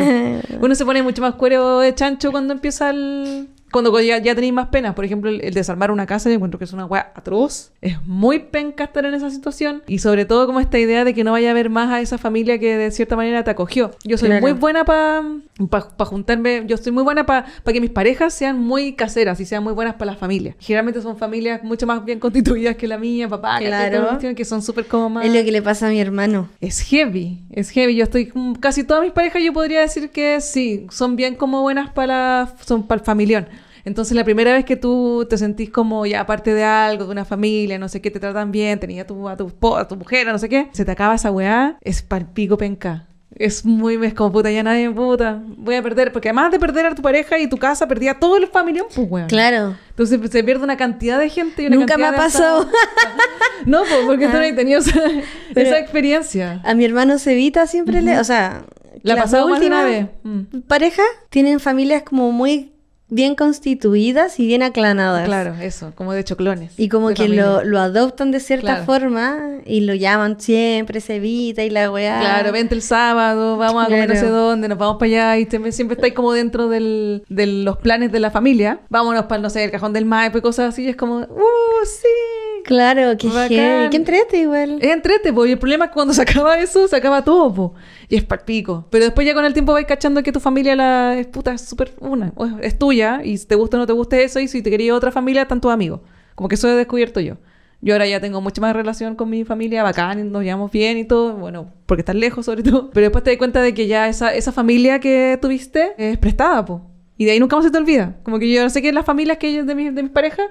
Uno se pone mucho más cuero de chancho cuando empieza el cuando ya, tenéis más penas. Por ejemplo, el, desarmar una casa, yo encuentro que es una weá atroz. Es muy penca estar en esa situación. Y sobre todo como esta idea de que no vaya a ver más a esa familia que de cierta manera te acogió. Yo soy muy buena para pa, juntarme, yo soy muy buena para que mis parejas sean muy caseras y sean muy buenas para la familia. Generalmente son familias mucho más bien constituidas que la mía, papá, claro. que son súper como Es lo que le pasa a mi hermano. Es heavy, es heavy. Yo estoy, casi todas mis parejas yo podría decir que sí, son bien como buenas para, son para el familión. Entonces la primera vez que tú te sentís como ya parte de algo, de una familia, no sé qué, te tratan bien, tenías a tu, a tu, a tu mujer, no sé qué, se te acaba esa weá, es palpico penca. Es muy, es como puta, ya nadie me puta. Voy a perder, porque además de perder a tu pareja y tu casa, perdía a todo el familión, pues, weón. Claro. Entonces se pierde una cantidad de gente y una Nunca me ha pasado. no, pues, porque tú no ah. has tenido esa, experiencia. A mi hermano se evita siempre le. O sea. La, pasada última vez. Mm. Pareja tienen familias como muy bien constituidas y bien aclanadas. Claro, eso, como de choclones. Y como que lo, lo, adoptan de cierta forma y lo llaman siempre, Cevita y la weá. Claro, vente el sábado, vamos a comer no sé dónde, nos vamos para allá y siempre estáis como dentro del, de los planes de la familia. Vámonos para, no sé, el cajón del Maipo y cosas así. es como, ¡uh, sí! Claro, qué bien. Qué entrete igual. Es entrete, pues. el problema es que cuando se acaba eso, se acaba todo, pues. Y es pico. Pero después ya con el tiempo vais cachando que tu familia la es puta, es súper una. Es tuya. Y si te gusta o no te gusta eso. Y si te quería otra familia, están tus amigos. Como que eso he descubierto yo. Yo ahora ya tengo mucha más relación con mi familia, bacán, nos llevamos bien y todo, bueno, porque estás lejos sobre todo. Pero después te das cuenta de que ya esa, esa familia que tuviste es prestada, pues. Y de ahí nunca más se te olvida. Como que yo no sé es la familia que ellos de, mi, de mis parejas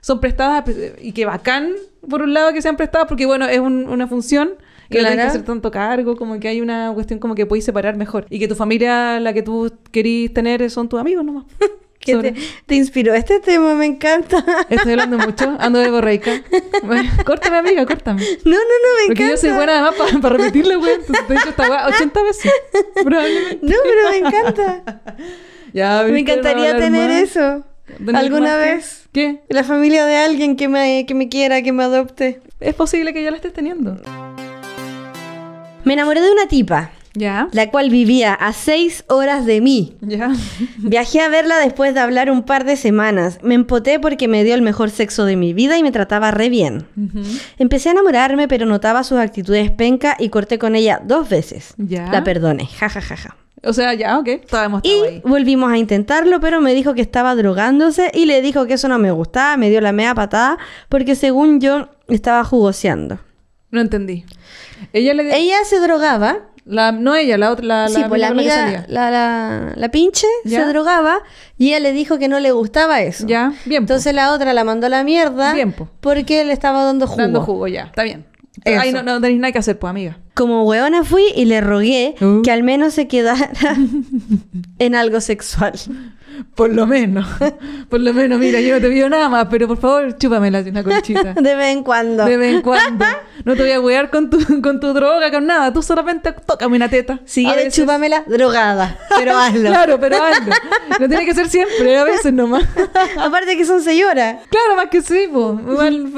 son prestadas y que bacán, por un lado, que sean prestadas porque, bueno, es una función. que no hay que hacer tanto cargo, como que hay una cuestión como que podéis separar mejor. Y que tu familia, la que tú querís tener, son tus amigos nomás. ¿Qué te, te, inspiró este tema? Me encanta. Estoy hablando mucho, ando de borreica. Bueno, córtame, amiga, córtame. No, no, no, me encanta. Porque yo soy buena además para repetirle, güey. Entonces te he dicho esta 80 veces. Probablemente. No, pero me encanta. me encantaría tener eso. ¿Alguna vez? ¿Qué? La familia de alguien que me, que me quiera, que me adopte. Es posible que ya la estés teniendo. Me enamoré de una tipa. Ya. La cual vivía a seis horas de mí. Ya. Viajé a verla después de hablar un par de semanas. Me empoté porque me dio el mejor sexo de mi vida y me trataba re bien. Empecé a enamorarme, pero notaba sus actitudes penca y corté con ella dos veces. Ya. La perdone Ja, o sea, ya, ok, estábamos Y volvimos a intentarlo, pero me dijo que estaba drogándose y le dijo que eso no me gustaba, me dio la mea patada, porque según yo estaba jugoseando. No entendí. Ella se drogaba. La, no ella, la otra, la, sí, pues, la La, pinche se drogaba y ella le dijo que no le gustaba eso. Ya, bien. Entonces la otra la mandó a la mierda. Porque le estaba dando jugo. Dando jugo, ya, está bien. Ay, no, no tenéis nada que hacer, pues, amiga. Como huevona fui y le rogué uh. que al menos se quedara en algo sexual. Por lo menos. Por lo menos, mira, yo no te pido nada más, pero por favor, chúpamela una colchita. De vez en cuando. De vez en cuando. No te voy a cuidar con tu, con tu droga, con nada. Tú solamente tócame una teta. Si quieres, chúpamela drogada. Pero hazlo. claro, pero hazlo. No tiene que ser siempre, a veces nomás. Aparte que son señoras. Claro, más que sí, pues.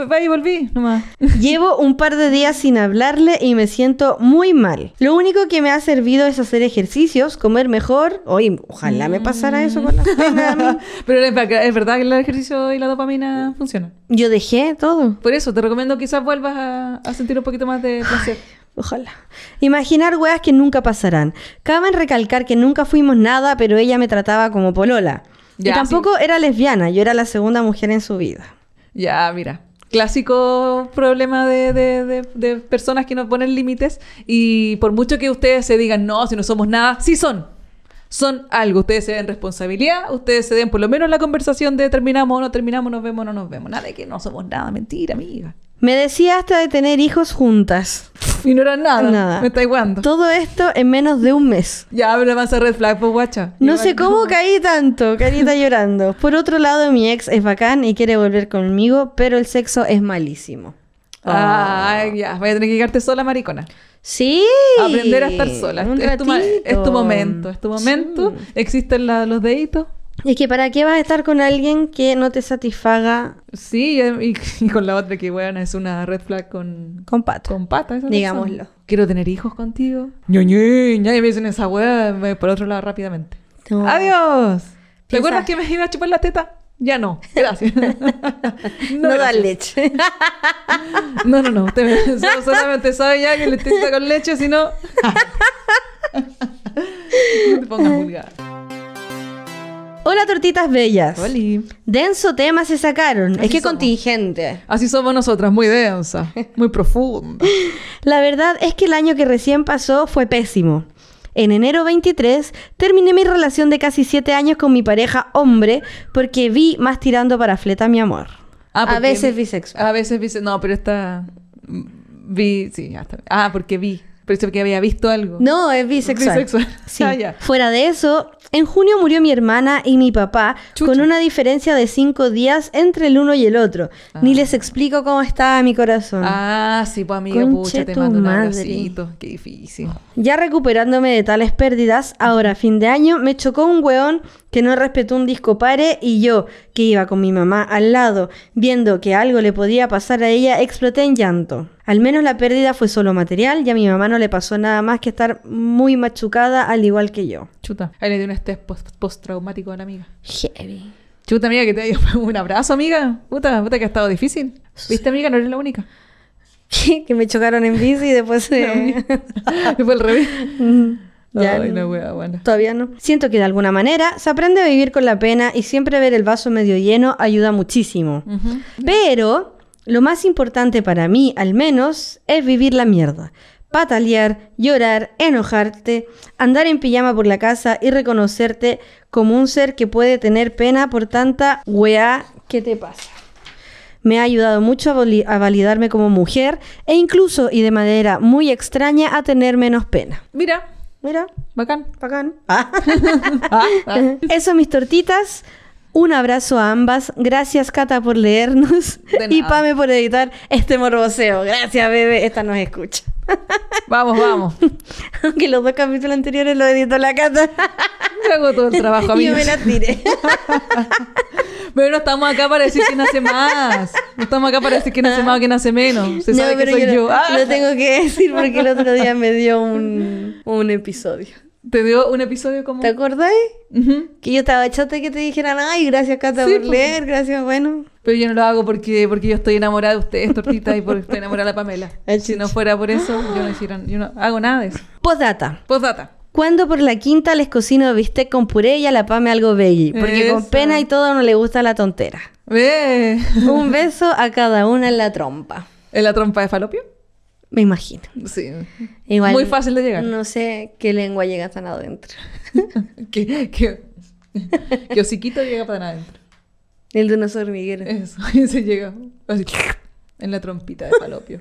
va y volví nomás. Llevo un par de días sin hablarle y me siento muy mal. Lo único que me ha servido es hacer ejercicios, comer mejor. Oye, ojalá me pasara eso con la mm. Pero es verdad que el ejercicio y la dopamina funcionan. Yo dejé todo. Por eso, te recomiendo quizás vuelvas a, sentir un poquito más de placer. ojalá. Imaginar weas que nunca pasarán. Cabe recalcar que nunca fuimos nada, pero ella me trataba como polola. y tampoco era lesbiana, yo era la segunda mujer en su vida. Ya, mira clásico problema de, personas que nos ponen límites y por mucho que ustedes se digan, no, si no somos nada, sí son son algo. Ustedes se den responsabilidad, ustedes se den por lo menos la conversación de terminamos o no terminamos, nos vemos o no nos vemos. Nada de que no somos nada, mentira, amiga. Me decía hasta de tener hijos juntas. Y no era nada. Nada. Me está igualando. Todo esto en menos de un mes. Ya, habla más a red flag, pues guacha. No sé cómo caí tanto, carita llorando. Por otro lado, mi ex es bacán y quiere volver conmigo, pero el sexo es malísimo. Ah, ah, ya. Voy a tener que quedarte sola, maricona. Sí. Aprender a estar sola. Es tu, momento. Es tu momento. Existen los deditos. Y es que para qué vas a estar con alguien que no te satisfaga. Sí, y, con la otra que, bueno, es una red flag con... Con pata. Con pata, Digámoslo. Quiero tener hijos contigo. Ño, ya me dicen esa weá por otro lado rápidamente. Adiós. ¿Te acuerdas que me iba a chupar la teta? ya no, gracias. no, da leche. no, no, no. solamente sabe ya que le estoy con leche, si no. no te pongas vulgar. Hola tortitas bellas. Hola. Denso tema se sacaron. es que contingente. Así somos nosotras, muy densa, muy profunda. La verdad es que el año que recién pasó fue pésimo. En enero 23 terminé mi relación de casi 7 años con mi pareja hombre porque vi más tirando para fleta mi amor. Ah, a veces bisexual. A veces bisexual. No, pero esta... Mm, vi, sí, hasta... Ah, porque vi. Pero que había visto algo. No, es bisexual. bisexual. Sí. Ah, Fuera de eso, en junio murió mi hermana y mi papá con una diferencia de cinco días entre el uno y el otro. Ni ah. les explico cómo estaba mi corazón. Ah, sí, pues amiga, pucha, te mando un Qué difícil. Ya recuperándome de tales pérdidas, ahora fin de año me chocó un weón que no respetó un disco pare y yo, que iba con mi mamá al lado, viendo que algo le podía pasar a ella, exploté en llanto. Al menos la pérdida fue solo material y a mi mamá no le pasó nada más que estar muy machucada al igual que yo. Chuta. Ahí le dio un estrés postraumático a una amiga. Heavy. Chuta, amiga, que te ido un abrazo, amiga. Puta, puta, que ha estado difícil. ¿Viste, amiga? No eres la única. que me chocaron en bici y después... fue revés. bueno. Todavía no. Siento que de alguna manera se aprende a vivir con la pena y siempre ver el vaso medio lleno ayuda muchísimo. Pero lo más importante para mí, al menos, es vivir la mierda patalear, llorar, enojarte, andar en pijama por la casa y reconocerte como un ser que puede tener pena por tanta weá que te pasa. Me ha ayudado mucho a, validarme como mujer e incluso y de manera muy extraña a tener menos pena. Mira, mira, bacán, bacán. Ah. Ah, ah. Eso, mis tortitas. Un abrazo a ambas. Gracias, Cata, por leernos. Y Pame por editar este morboseo. Gracias, bebé. Esta nos escucha. Vamos, vamos. Aunque los dos capítulos anteriores los editó la casa Yo hago todo el trabajo, a mí Yo me la tiré. pero no estamos acá para decir quién hace más. No estamos acá para decir quién hace más o quién hace menos. Se no, sabe que soy yo. Lo, ah. tengo que decir porque el otro día me dio un, un episodio. Te dio un episodio como... ¿Te acordás? Que yo estaba chata que te dijeran, ay, gracias Cata por leer, gracias, bueno. Pero yo no lo hago porque, porque yo estoy enamorada de ustedes, tortita, y porque estoy enamorada de Pamela. Ah, si no fuera por eso, yo no hicieran, yo no hago nada de eso. Postdata. Postdata. Cuando por la quinta les cocino bistec con puré y a la Pame algo veggie? porque con pena y todo no le gusta la tontera. Un beso a cada una en la trompa. ¿En la trompa de falopio? Me imagino. Sí. Igual, Muy fácil de llegar. No sé qué lengua llega nada adentro. ¿Qué, qué, qué hociquito llega nada adentro? El de unos hormigueros. Eso, y se llega así en la trompita de palopio.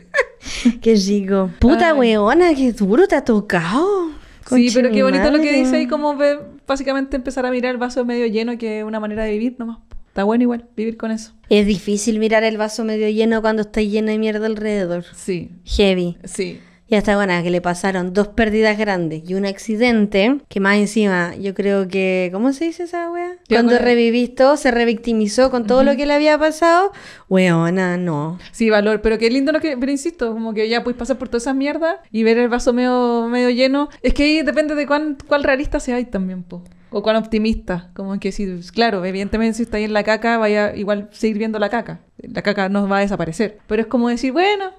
qué chico. Puta weona, qué duro te ha tocado. sí, pero qué bonito lo que dice ahí, como ve, básicamente empezar a mirar el vaso medio lleno, que es una manera de vivir nomás. Está bueno igual, vivir con eso. Es difícil mirar el vaso medio lleno cuando está lleno de mierda alrededor. Sí. Heavy. Sí. Y hasta bueno, que le pasaron dos pérdidas grandes y un accidente, que más encima, yo creo que, ¿cómo se dice esa wea? Cuando reviviste, se revictimizó con todo lo que le había pasado. Weona, no. Sí, valor, pero qué lindo lo que, pero insisto, como que ya puedes pasar por toda esa mierda y ver el vaso medio, medio lleno. Es que ahí depende de cuán, cuál realista hay también, po. O cuán optimista. Como que si, claro, evidentemente si está ahí en la caca, vaya igual seguir viendo la caca. La caca no va a desaparecer. Pero es como decir, bueno,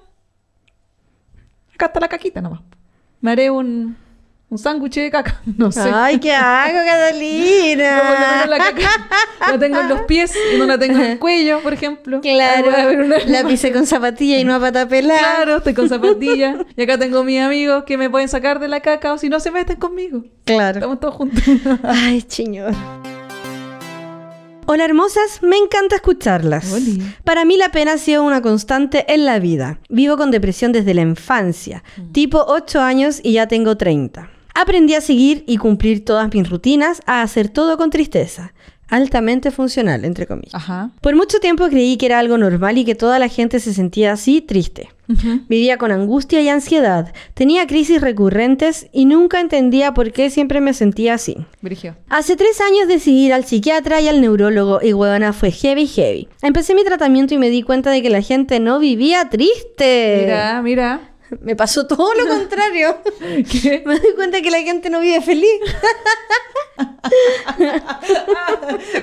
acá está la caquita nomás. Me haré un, un sándwich de caca, no sé. Ay, qué hago, Catalina. no, la caca tengo en los pies no la tengo en el cuello, por ejemplo. Claro. La pisé con zapatilla y no a pata pelada. Claro, estoy con zapatilla. y acá tengo mis amigos que me pueden sacar de la caca o si no se meten conmigo. Claro. Estamos todos juntos. Ay, señor. Hola hermosas, me encanta escucharlas. Para mí la pena ha sido una constante en la vida. Vivo con depresión desde la infancia, mm. tipo 8 años y ya tengo 30. Aprendí a seguir y cumplir todas mis rutinas, a hacer todo con tristeza. Altamente funcional, entre comillas. Por mucho tiempo creí que era algo normal y que toda la gente se sentía así triste. Vivía con angustia y ansiedad, tenía crisis recurrentes y nunca entendía por qué siempre me sentía así. Hace tres años decidí ir al psiquiatra y al neurólogo y huevona fue heavy, heavy. Empecé mi tratamiento y me di cuenta de que la gente no vivía triste. Mira, mira. Me pasó todo lo contrario. Me doy cuenta que la gente no vive feliz.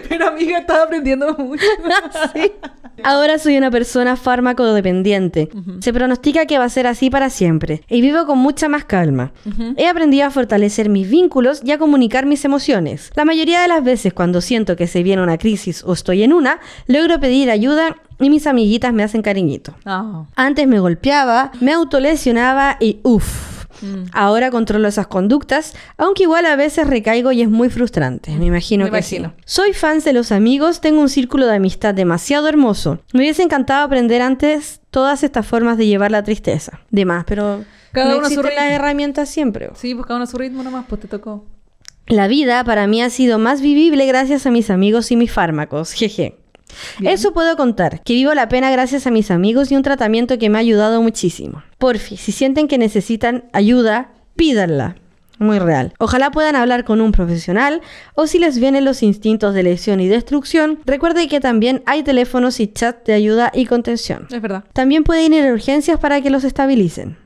Pero amiga, estaba aprendiendo mucho. Sí. Ahora soy una persona fármaco dependiente. Se pronostica que va a ser así para siempre. Y vivo con mucha más calma. He aprendido a fortalecer mis vínculos y a comunicar mis emociones. La mayoría de las veces cuando siento que se viene una crisis o estoy en una, logro pedir ayuda y mis amiguitas me hacen cariñito. Ah. Antes me golpeaba, me autolesionaba y uff. Mm. Ahora controlo esas conductas, aunque igual a veces recaigo y es muy frustrante. Me imagino que sí. Soy fan de los amigos, tengo un círculo de amistad demasiado hermoso. Me hubiese encantado aprender antes todas estas formas de llevar la tristeza. De más, pero cada uno su las herramientas siempre. Sí, pues cada uno a su ritmo nomás, pues te tocó. La vida para mí ha sido más vivible gracias a mis amigos y mis fármacos. Jeje. Eso puedo contar, que vivo la pena gracias a mis amigos y un tratamiento que me ha ayudado muchísimo. Porfi, si sienten que necesitan ayuda, pídanla. Muy real. Ojalá puedan hablar con un profesional o si les vienen los instintos de lesión y destrucción, Recuerden que también hay teléfonos y chat de ayuda y contención. Es verdad. También pueden ir a urgencias para que los estabilicen.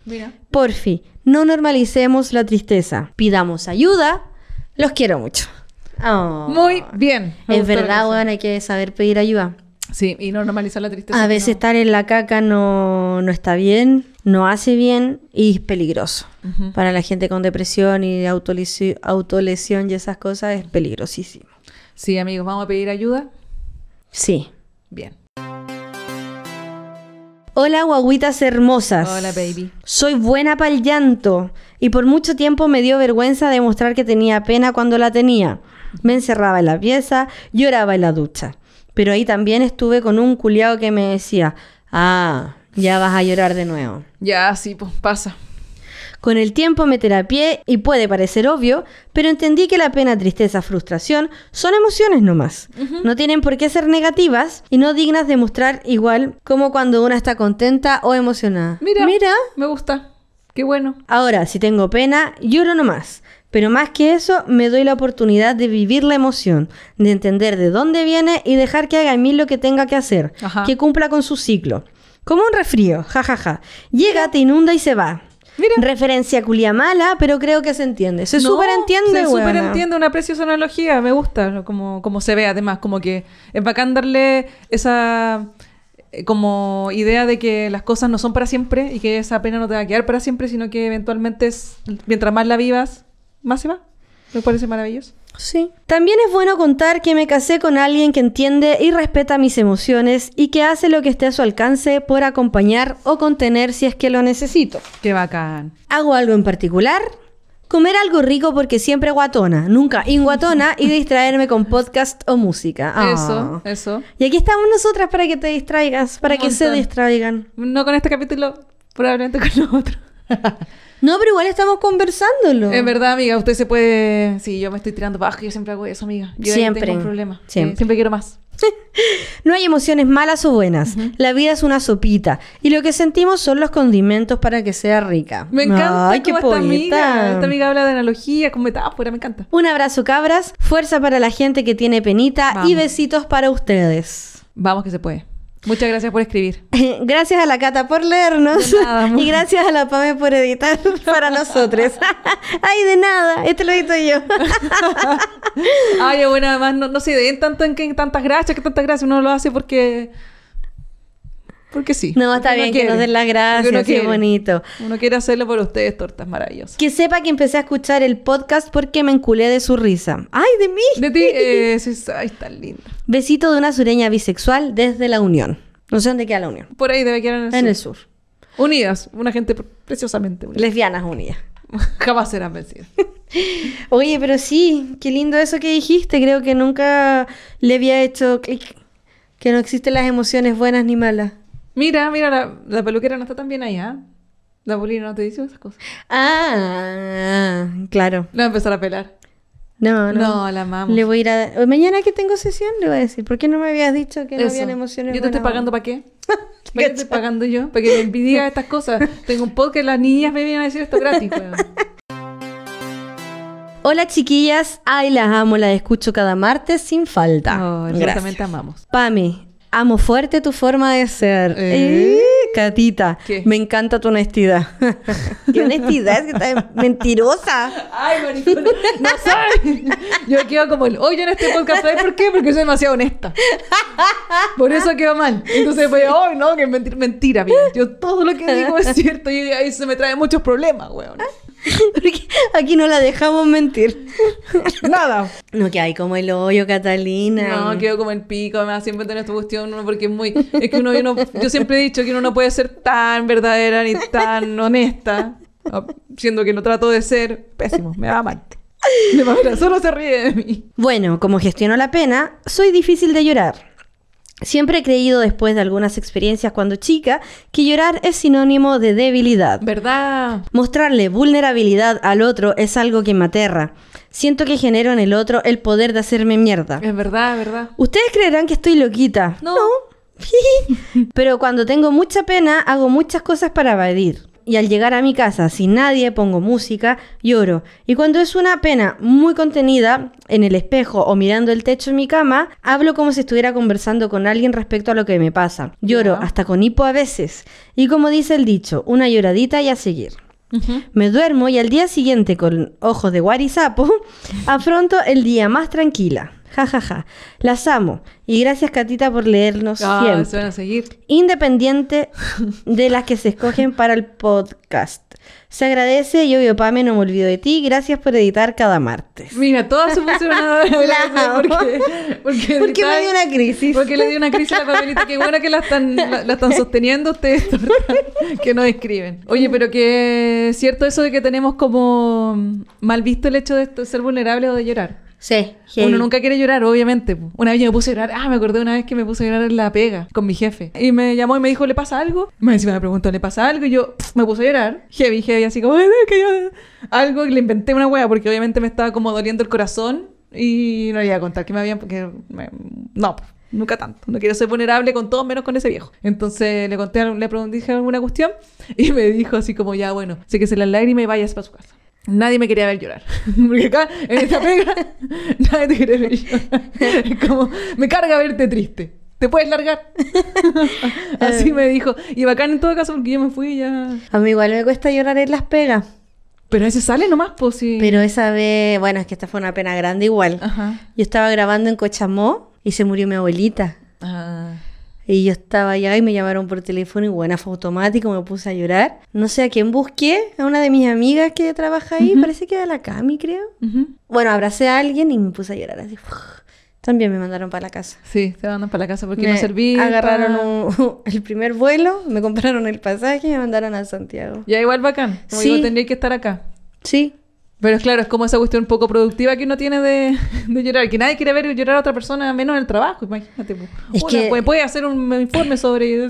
Porfi, no normalicemos la tristeza. Pidamos ayuda. Los quiero mucho. Oh. Muy bien. Es verdad, weón, hay que saber pedir ayuda. Sí, y no normalizar la tristeza. A veces estar en la caca no, no, está bien, no hace bien y es peligroso. Para la gente con depresión y autolesión, autolesión y esas cosas es peligrosísimo. Sí, amigos, ¿vamos a pedir ayuda? Sí. Bien. Hola, guaguitas hermosas. Hola, baby. Soy buena para el llanto y por mucho tiempo me dio vergüenza demostrar que tenía pena cuando la tenía. Me encerraba en la pieza, lloraba en la ducha. Pero ahí también estuve con un culiao que me decía, ah, ya vas a llorar de nuevo. Ya, sí, pues pasa. Con el tiempo me terapié y puede parecer obvio, pero entendí que la pena, tristeza, frustración son emociones nomás. más. No tienen por qué ser negativas y no dignas de mostrar igual como cuando una está contenta o emocionada. Mira, mira, me gusta. Qué bueno. Ahora, si tengo pena, lloro nomás. Pero más que eso, me doy la oportunidad de vivir la emoción, de entender de dónde viene y dejar que haga en mí lo que tenga que hacer, que cumpla con su ciclo. Como un refrío, jajaja. Ja, Llega, te inunda y se va. Referencia culia mala, pero creo que se entiende. Se superentiende, entiende Se superentiende, una preciosa analogía. Me gusta como, como se ve, además. Como que es bacán darle esa eh, como idea de que las cosas no son para siempre y que esa pena no te va a quedar para siempre, sino que eventualmente es, mientras más la vivas, más Me parece maravilloso. Sí. También es bueno contar que me casé con alguien que entiende y respeta mis emociones y que hace lo que esté a su alcance por acompañar o contener si es que lo necesito. Qué bacán. Hago algo en particular. Comer algo rico porque siempre guatona, nunca inguatona y distraerme con podcast o música. Ah. Eso, eso. Y aquí estamos nosotras para que te distraigas, para que se distraigan. No con este capítulo, probablemente con otro. No, pero igual estamos conversándolo. en verdad, amiga, usted se puede. Sí, yo me estoy tirando bajo, yo siempre hago eso, amiga. Yo siempre. Tengo problema. Siempre. quiero más. no hay emociones malas o buenas. La vida es una sopita. Y lo que sentimos son los condimentos para que sea rica. Me encanta Ay, qué esta amiga. Esta amiga habla de analogía, con metáfora, me encanta. Un abrazo, cabras. Fuerza para la gente que tiene penita y besitos para ustedes. Vamos que se puede. Muchas gracias por escribir. gracias a la Cata por leernos. y gracias a la Pame por editar para nosotros. Ay, de nada. Este lo edito yo. Ay, bueno, además no, no se den tanto en que tantas gracias, que tantas gracias uno lo hace porque porque sí. No, está bien que nos den las gracias, qué bonito. Uno quiere hacerlo por ustedes, tortas maravillosas. Que sepa que empecé a escuchar el podcast porque me enculé de su risa. ¡Ay, de mí! De ti, eh, sí, ay, tan lindo. Besito de una sureña bisexual desde la Unión. No sé dónde queda la Unión. Por ahí debe quedar en el sur. el sur. Unidas, una gente preciosamente unida. Lesbianas unidas. Jamás serán vencidas. Oye, pero sí, qué lindo eso que dijiste. Creo que nunca le había hecho clic. Que no existen las emociones buenas ni malas. Mira, mira, la, peluquera no está tan bien allá. ¿ah? La bolina no te dice esas cosas. Ah, claro. No va a empezar a pelar. No, no. No, la amamos. Le voy a ir a... Mañana que tengo sesión le voy a decir, ¿por qué no me habías dicho que no habían emociones? Yo te estoy pagando para qué. ¿Para qué te estoy pagando yo? Para que me envidia estas cosas. Tengo un podcast, las niñas me vienen a decir esto gratis. Hola chiquillas, ay las amo, las escucho cada martes sin falta. Oh, exactamente amamos. Pami... Amo fuerte tu forma de ser. Eh. Catita, eh, me encanta tu honestidad. ¿Qué honestidad? Es que estás mentirosa. Ay, maricona. No sé. Yo quedo como el hoy en este podcast. ¿Sabes por qué? Porque soy demasiado honesta. Por eso quedo mal. Entonces, pues, hoy no, que es mentira. Mentira, Yo todo lo que digo es cierto y ahí se me trae muchos problemas, weón. Porque aquí no la dejamos mentir. Nada. No, que hay como el hoyo, Catalina. No, quedó como el pico. Me da siempre tener esta cuestión porque es muy. Es que uno, yo siempre he dicho que uno no puede ser tan verdadera ni tan honesta. Ah, siendo que no trato de ser pésimo. Me va mal. De manera, solo se ríe de mí. Bueno, como gestiono la pena, soy difícil de llorar. Siempre he creído, después de algunas experiencias cuando chica, que llorar es sinónimo de debilidad. ¿Verdad? Mostrarle vulnerabilidad al otro es algo que me aterra. Siento que genero en el otro el poder de hacerme mierda. Es verdad, es verdad. Ustedes creerán que estoy loquita. No. Pero cuando tengo mucha pena, hago muchas cosas para evadir y al llegar a mi casa sin nadie pongo música, lloro. Y cuando es una pena muy contenida, en el espejo o mirando el techo en mi cama, hablo como si estuviera conversando con alguien respecto a lo que me pasa. Lloro, hasta con hipo a veces. Y como dice el dicho, una lloradita y a seguir. Me duermo y al día siguiente con ojos de guarizapo afronto el día más tranquila. Ja, ja, ja. Las amo. Y gracias, Catita, por leernos ah, siempre. seguir. Independiente de las que se escogen para el podcast. Se agradece. Yo, yo, Pame, no me olvido de ti. Gracias por editar cada martes. Mira, todas porque, porque, me dio una crisis. Porque le dio una crisis a la papelita. Qué bueno que la están, la, están sosteniendo ustedes. que no escriben. Oye, pero que es cierto eso de que tenemos como mal visto el hecho de ser vulnerables o de llorar. Sí. Uno nunca quiere llorar, obviamente. Una vez yo me puse a llorar. Ah, me acordé una vez que me puse a llorar en la pega con mi jefe. Y me llamó y me dijo, ¿le pasa algo? Me decía, me preguntó, ¿le pasa algo? Y yo me puse a llorar. Heavy, heavy, así como, que yo... Algo y le inventé una wea porque obviamente me estaba como doliendo el corazón y no le iba a contar que me habían... porque No, nunca tanto. No quiero ser vulnerable con todo menos con ese viejo. Entonces le conté, le pregunté alguna cuestión y me dijo así como, ya bueno, sé que se la lágrimas y vayas para su casa. Nadie me quería ver llorar. Porque acá, en esta pega, nadie te quiere ver llorar. Como, me carga verte triste. ¿Te puedes largar? Así eh. me dijo. Y bacán en todo caso, porque yo me fui ya. A mí igual me cuesta llorar en las pegas. Pero ese sale nomás, pues Pero esa vez, bueno, es que esta fue una pena grande igual. Ajá. Yo estaba grabando en Cochamó y se murió mi abuelita. Ah. Y yo estaba allá y me llamaron por teléfono y bueno, fue automático, me puse a llorar. No sé a quién busqué, a una de mis amigas que trabaja ahí, parece que era la Cami, creo. Bueno, abracé a alguien y me puse a llorar así. También me mandaron para la casa. Sí, te mandaron para la casa porque no serví. Agarraron el primer vuelo, me compraron el pasaje y me mandaron a Santiago. Ya igual bacán. Como digo, tendría que estar acá. Sí, pero claro, es como esa cuestión poco productiva que uno tiene de, llorar. Que nadie quiere ver llorar a otra persona, menos en el trabajo, imagínate. Es puede, hacer un informe sobre...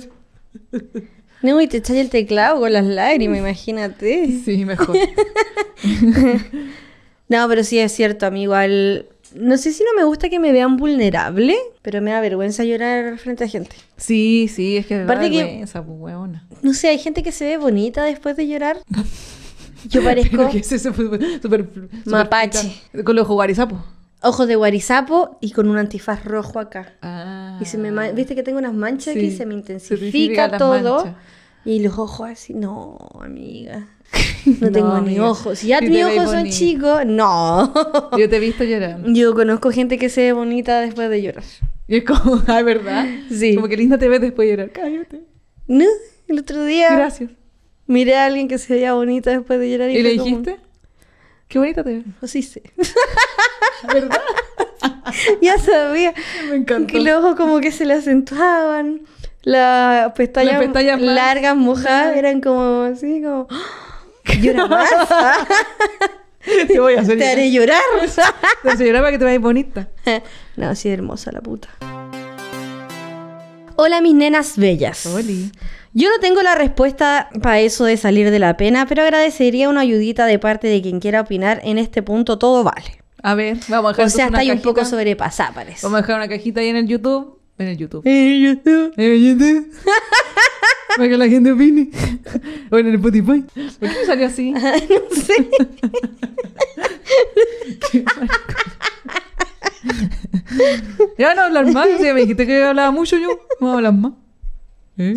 No, y te echas el teclado con las lágrimas, imagínate. Sí, mejor. no, pero sí es cierto, amigo. Al... No sé si no me gusta que me vean vulnerable, pero me da vergüenza llorar frente a gente. Sí, sí, es que me da vergüenza, que... Pues, no sé, hay gente que se ve bonita después de llorar. Yo parezco. mapache. con los ojos guarizapo. Ojos de guarizapo y con un antifaz rojo acá. Ah. Y se me Viste que tengo unas manchas sí. aquí, se me intensifica todo. Y los ojos así. No, amiga. No, tengo ni ojos. Si ya mis ojos son chicos, no. Yo te he visto llorar. Yo conozco gente que se ve bonita después de llorar. es como, ah, ¿verdad? Sí. Como que linda te ves después de llorar. Cállate. No, el otro día. Gracias miré a alguien que se veía bonita después de llorar. ¿Y, ¿Y le dijiste? Qué bonita te ves. Oh, sí, ¿Verdad? ya sabía. Me encantó. Que los ojos como que se le acentuaban. Las pestañas, largas, mojadas, eran como así, como... ¿Llora ah, más? Te voy a hacer Te haré llorar. Te haré llorar para que te veas bonita. no, de hermosa la puta. Hola, mis nenas bellas. Hola. Yo no tengo la respuesta para eso de salir de la pena, pero agradecería una ayudita de parte de quien quiera opinar. En este punto todo vale. A ver, vamos a dejar. O sea, está ahí un poco sobrepasada, parece. Vamos a dejar una cajita ahí en el YouTube. En el YouTube. En el YouTube. En el YouTube. Para que la gente opine. O en el Spotify. ¿Por qué me salió así? no sé. ya no hablar más. me dijiste que hablaba mucho yo. No voy a hablar más. Y ¿Mm?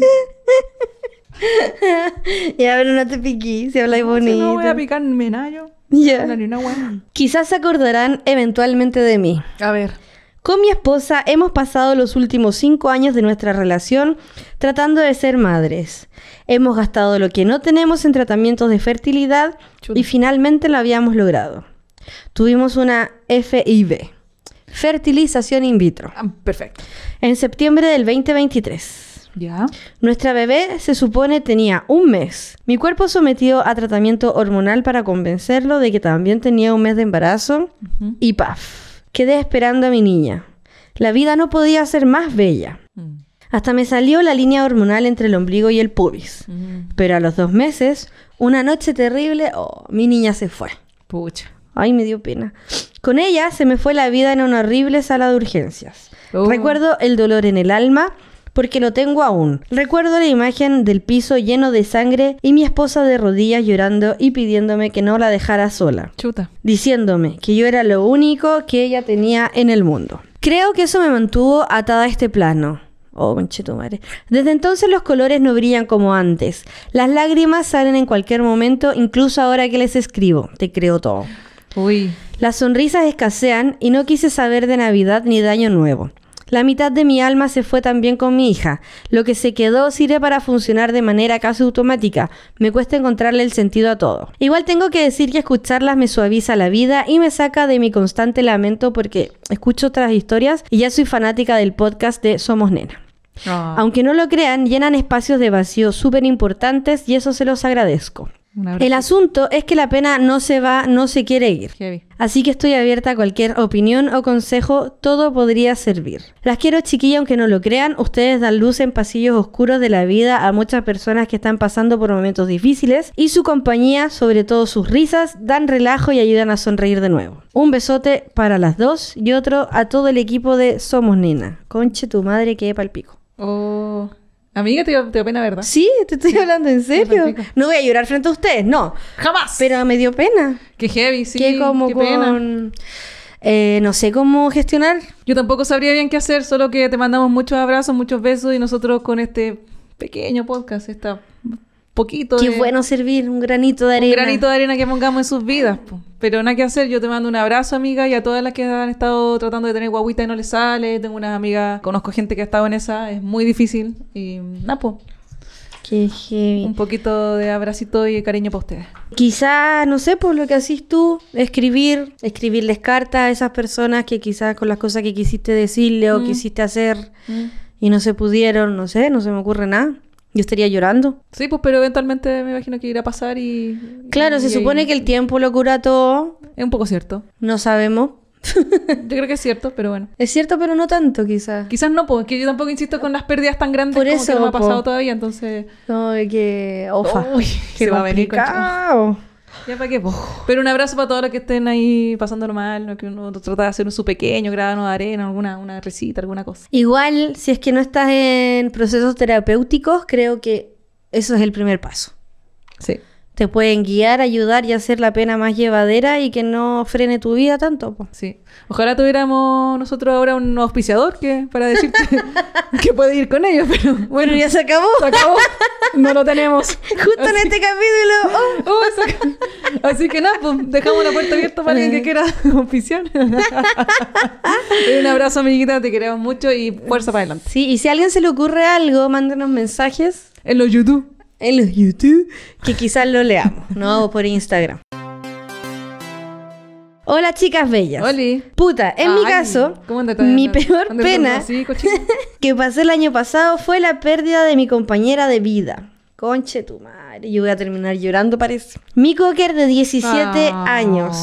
ya, no te piquí, si habláis bonito. no voy a picarme nada yo. Quizás se acordarán eventualmente de mí. A ver. Con mi esposa hemos pasado los últimos cinco años de nuestra relación tratando de ser madres. Hemos gastado lo que no tenemos en tratamientos de fertilidad y finalmente lo habíamos logrado. Tuvimos una FIV, fertilización in vitro. Ah, perfecto. En septiembre del 2023. Nuestra bebé se supone tenía un mes. Mi cuerpo sometido a tratamiento hormonal para convencerlo de que también tenía un mes de embarazo y paf, quedé esperando a mi niña. La vida no podía ser más bella. Mm. Hasta me salió la línea hormonal entre el ombligo y el pubis. Mm. Pero a los dos meses, una noche terrible, oh, mi niña se fue. Pucha. Ay, me dio pena. Con ella se me fue la vida en una horrible sala de urgencias. Oh. Recuerdo el dolor en el alma, porque lo tengo aún. Recuerdo la imagen del piso lleno de sangre y mi esposa de rodillas llorando y pidiéndome que no la dejara sola. Chuta. Diciéndome que yo era lo único que ella tenía en el mundo. Creo que eso me mantuvo atada a este plano. Oh, madre. Desde entonces los colores no brillan como antes. Las lágrimas salen en cualquier momento, incluso ahora que les escribo. Te creo todo. Uy. Las sonrisas escasean y no quise saber de Navidad ni de Año Nuevo. La mitad de mi alma se fue también con mi hija. Lo que se quedó sirve para funcionar de manera casi automática. Me cuesta encontrarle el sentido a todo. Igual tengo que decir que escucharlas me suaviza la vida y me saca de mi constante lamento porque escucho otras historias y ya soy fanática del podcast de Somos Nena. Ah. Aunque no lo crean, llenan espacios de vacío súper importantes y eso se los agradezco. El asunto es que la pena no se va, no se quiere ir. Así que estoy abierta a cualquier opinión o consejo, todo podría servir. Las quiero chiquilla, aunque no lo crean, ustedes dan luz en pasillos oscuros de la vida a muchas personas que están pasando por momentos difíciles y su compañía, sobre todo sus risas, dan relajo y ayudan a sonreír de nuevo. Un besote para las dos y otro a todo el equipo de Somos Nina. Conche tu madre que palpico. Oh. Amiga, te dio, pena, ¿verdad? Sí, te estoy hablando en serio. No voy a llorar frente a ustedes, no. Jamás. Pero me dio pena. Qué heavy, sí. como qué pena. Eh, no sé cómo gestionar. Yo tampoco sabría bien qué hacer, solo que te mandamos muchos abrazos, muchos besos y nosotros con este pequeño podcast, esta poquito. Qué bueno servir un granito de arena. Un granito de arena que pongamos en sus vidas. Po. Pero nada que hacer, yo te mando un abrazo, amiga, y a todas las que han estado tratando de tener guaguita y no les sale. Tengo unas amigas, conozco gente que ha estado en esa, es muy difícil. Y nada, pues. Qué heavy. Un poquito de abracito y de cariño para ustedes. Quizás, no sé, por lo que haces tú, escribir, escribirles cartas a esas personas que quizás con las cosas que quisiste decirle o mm. quisiste hacer mm. y no se pudieron, no sé, no se me ocurre nada yo estaría llorando. Sí, pues, pero eventualmente me imagino que irá a pasar y. Claro, se supone que el tiempo lo cura todo. Es un poco cierto. No sabemos. yo creo que es cierto, pero bueno. Es cierto, pero no tanto, quizás. Quizás no, porque pues, yo tampoco insisto con las pérdidas tan grandes que me ha pasado todavía, entonces. No, que. Ofa. Uy, que va a venir. Ya para qué, Pero un abrazo para todos los que estén ahí pasando mal, que uno trata de hacer un su pequeño grano de arena, alguna una recita, alguna cosa. Igual, si es que no estás en procesos terapéuticos, creo que eso es el primer paso. Sí te pueden guiar, ayudar y hacer la pena más llevadera y que no frene tu vida tanto. Sí. Ojalá tuviéramos nosotros ahora un auspiciador que para decirte que puede ir con ellos, pero bueno, ya se acabó. Se acabó. No lo tenemos. Justo en este capítulo. Oh, Así que nada, pues, dejamos la puerta abierta para alguien que eh. quiera auspiciar. un abrazo, amiguita, te queremos mucho y fuerza para adelante. Sí, y si a alguien se le ocurre algo, mándenos mensajes en los YouTube en los YouTube que quizás lo leamos, ¿no? O por Instagram. Hola chicas bellas. Oli. Puta, en mi caso, mi peor pena que pasé el año pasado fue la pérdida de mi compañera de vida. Conche tu madre, yo voy a terminar llorando parece. Mi cocker de 17 ah. años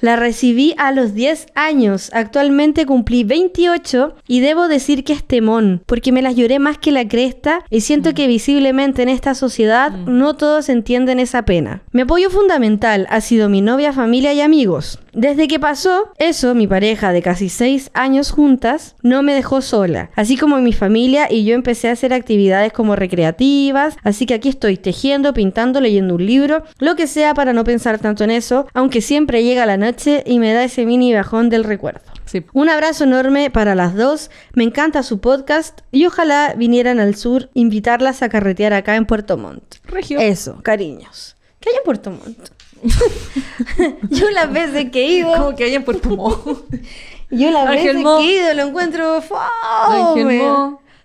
la recibí a los 10 años, actualmente cumplí 28 y debo decir que es temón, porque me las lloré más que la cresta y siento que mm. visiblemente en esta sociedad mm. no todos entienden esa pena. Mi apoyo fundamental ha sido mi novia, familia y amigos. Desde que pasó eso, mi pareja de casi seis años juntas no me dejó sola, así como mi familia y yo empecé a hacer actividades como recreativas, así que aquí estoy tejiendo, pintando, leyendo un libro, lo que sea para no pensar tanto en eso, aunque siempre llega la noche y me da ese mini bajón del recuerdo. Un abrazo enorme para las dos, me encanta su podcast y ojalá vinieran al sur invitarlas a carretear acá en Puerto Montt. región Eso, cariños. ¿Qué hay en Puerto Montt? yo las veces que he ido. Como que hay en Puerto yo las veces que he ido lo encuentro.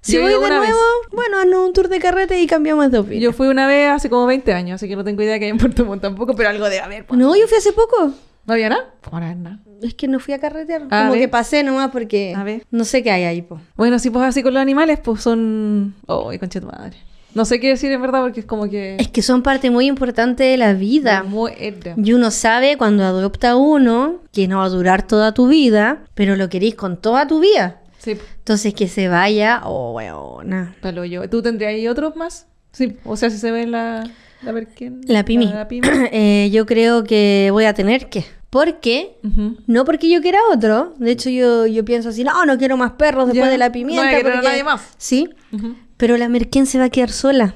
Si voy de nuevo, bueno, haznos un tour de carrete y cambiamos de opinión. Yo fui una vez hace como 20 años, así que no tengo idea que hay en Puerto Montt tampoco, pero algo de haber. ver. Pues. No, yo fui hace poco. ¿No había nada? Es que no fui a carretear. como que pasé nomás porque no sé qué hay ahí, Bueno, si pues así con los animales, pues son... ¡Oh, concha de madre! No sé qué decir en verdad porque es como que... Es que son parte muy importante de la vida. Muy y uno sabe cuando adopta uno que no va a durar toda tu vida, pero lo queréis con toda tu vida. Sí. Entonces que se vaya, o oh, weona. Pero yo, ¿tú tendrías ahí otros más? Sí, o sea, si se ve la... La, ver la pimi. La, pimi. Eh, yo creo que voy a tener que. Porque, qué? no porque yo quiera otro. De hecho, yo, yo pienso así, no, no quiero más perros después de la pimienta. No porque... nadie más. Sí. Pero la Merquén se va a quedar sola.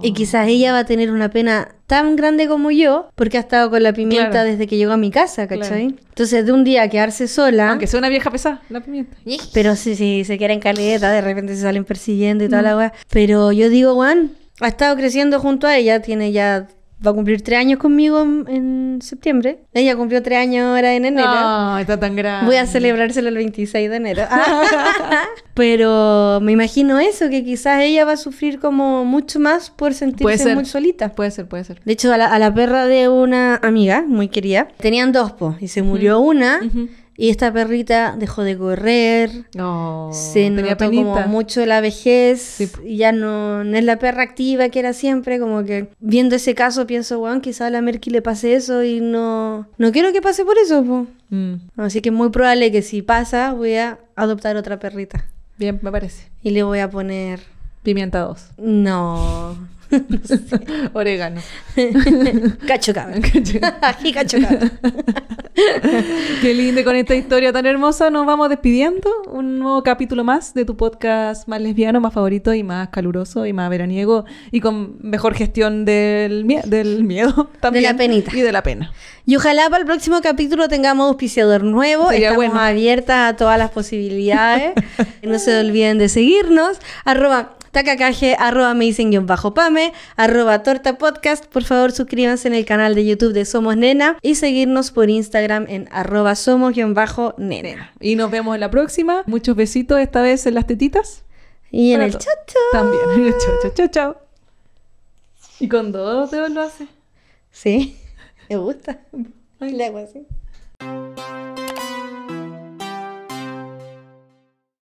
Y quizás ella va a tener una pena tan grande como yo, porque ha estado con la pimienta desde que llegó a mi casa, ¿cachai? Entonces, de un día quedarse sola. Aunque sea una vieja pesada, la pimienta. Pero sí, sí, se en caleta, de repente se salen persiguiendo y toda la mm. weá. Pero yo digo, Juan, ha estado creciendo junto a ella, tiene ya va a cumplir tres años conmigo en, septiembre. Ella cumplió tres años ahora en enero. No, ah, está tan grande. Voy a celebrárselo el 26 de enero. Pero me imagino eso, que quizás ella va a sufrir como mucho más por sentirse muy solita. Puede ser, puede ser. De hecho, a la, perra de una amiga muy querida, tenían dos, y se murió una. Y esta perrita dejó de correr, No. se notó como mucho la vejez, y ya no, es la perra activa que era siempre, como que viendo ese caso pienso, bueno, quizá a la Merky le pase eso y no, no quiero que pase por eso. Po. Mm. Así que es muy probable que si pasa voy a adoptar otra perrita. Bien, me parece. Y le voy a poner... Pimienta 2. No. Orégano. Cacho cabra. Ají cacho Qué lindo. Con esta historia tan hermosa nos vamos despidiendo. Un nuevo capítulo más de tu podcast más lesbiano, más favorito y más caluroso y más veraniego y con mejor gestión del, miedo también. la Y de la pena. Y ojalá para el próximo capítulo tengamos auspiciador nuevo. Sería Estamos más abiertas a todas las posibilidades. no se olviden de seguirnos. Arroba Takakaje, arroba amazing-pame, arroba torta podcast. Por favor, suscríbanse en el canal de YouTube de Somos Nena y seguirnos por Instagram en arroba somos-nena. Y nos vemos en la próxima. Muchos besitos, esta vez en las tetitas. Y en el chocho También, en el chocho chao chao Y con dos lo hace. Sí, me gusta. Le hago así.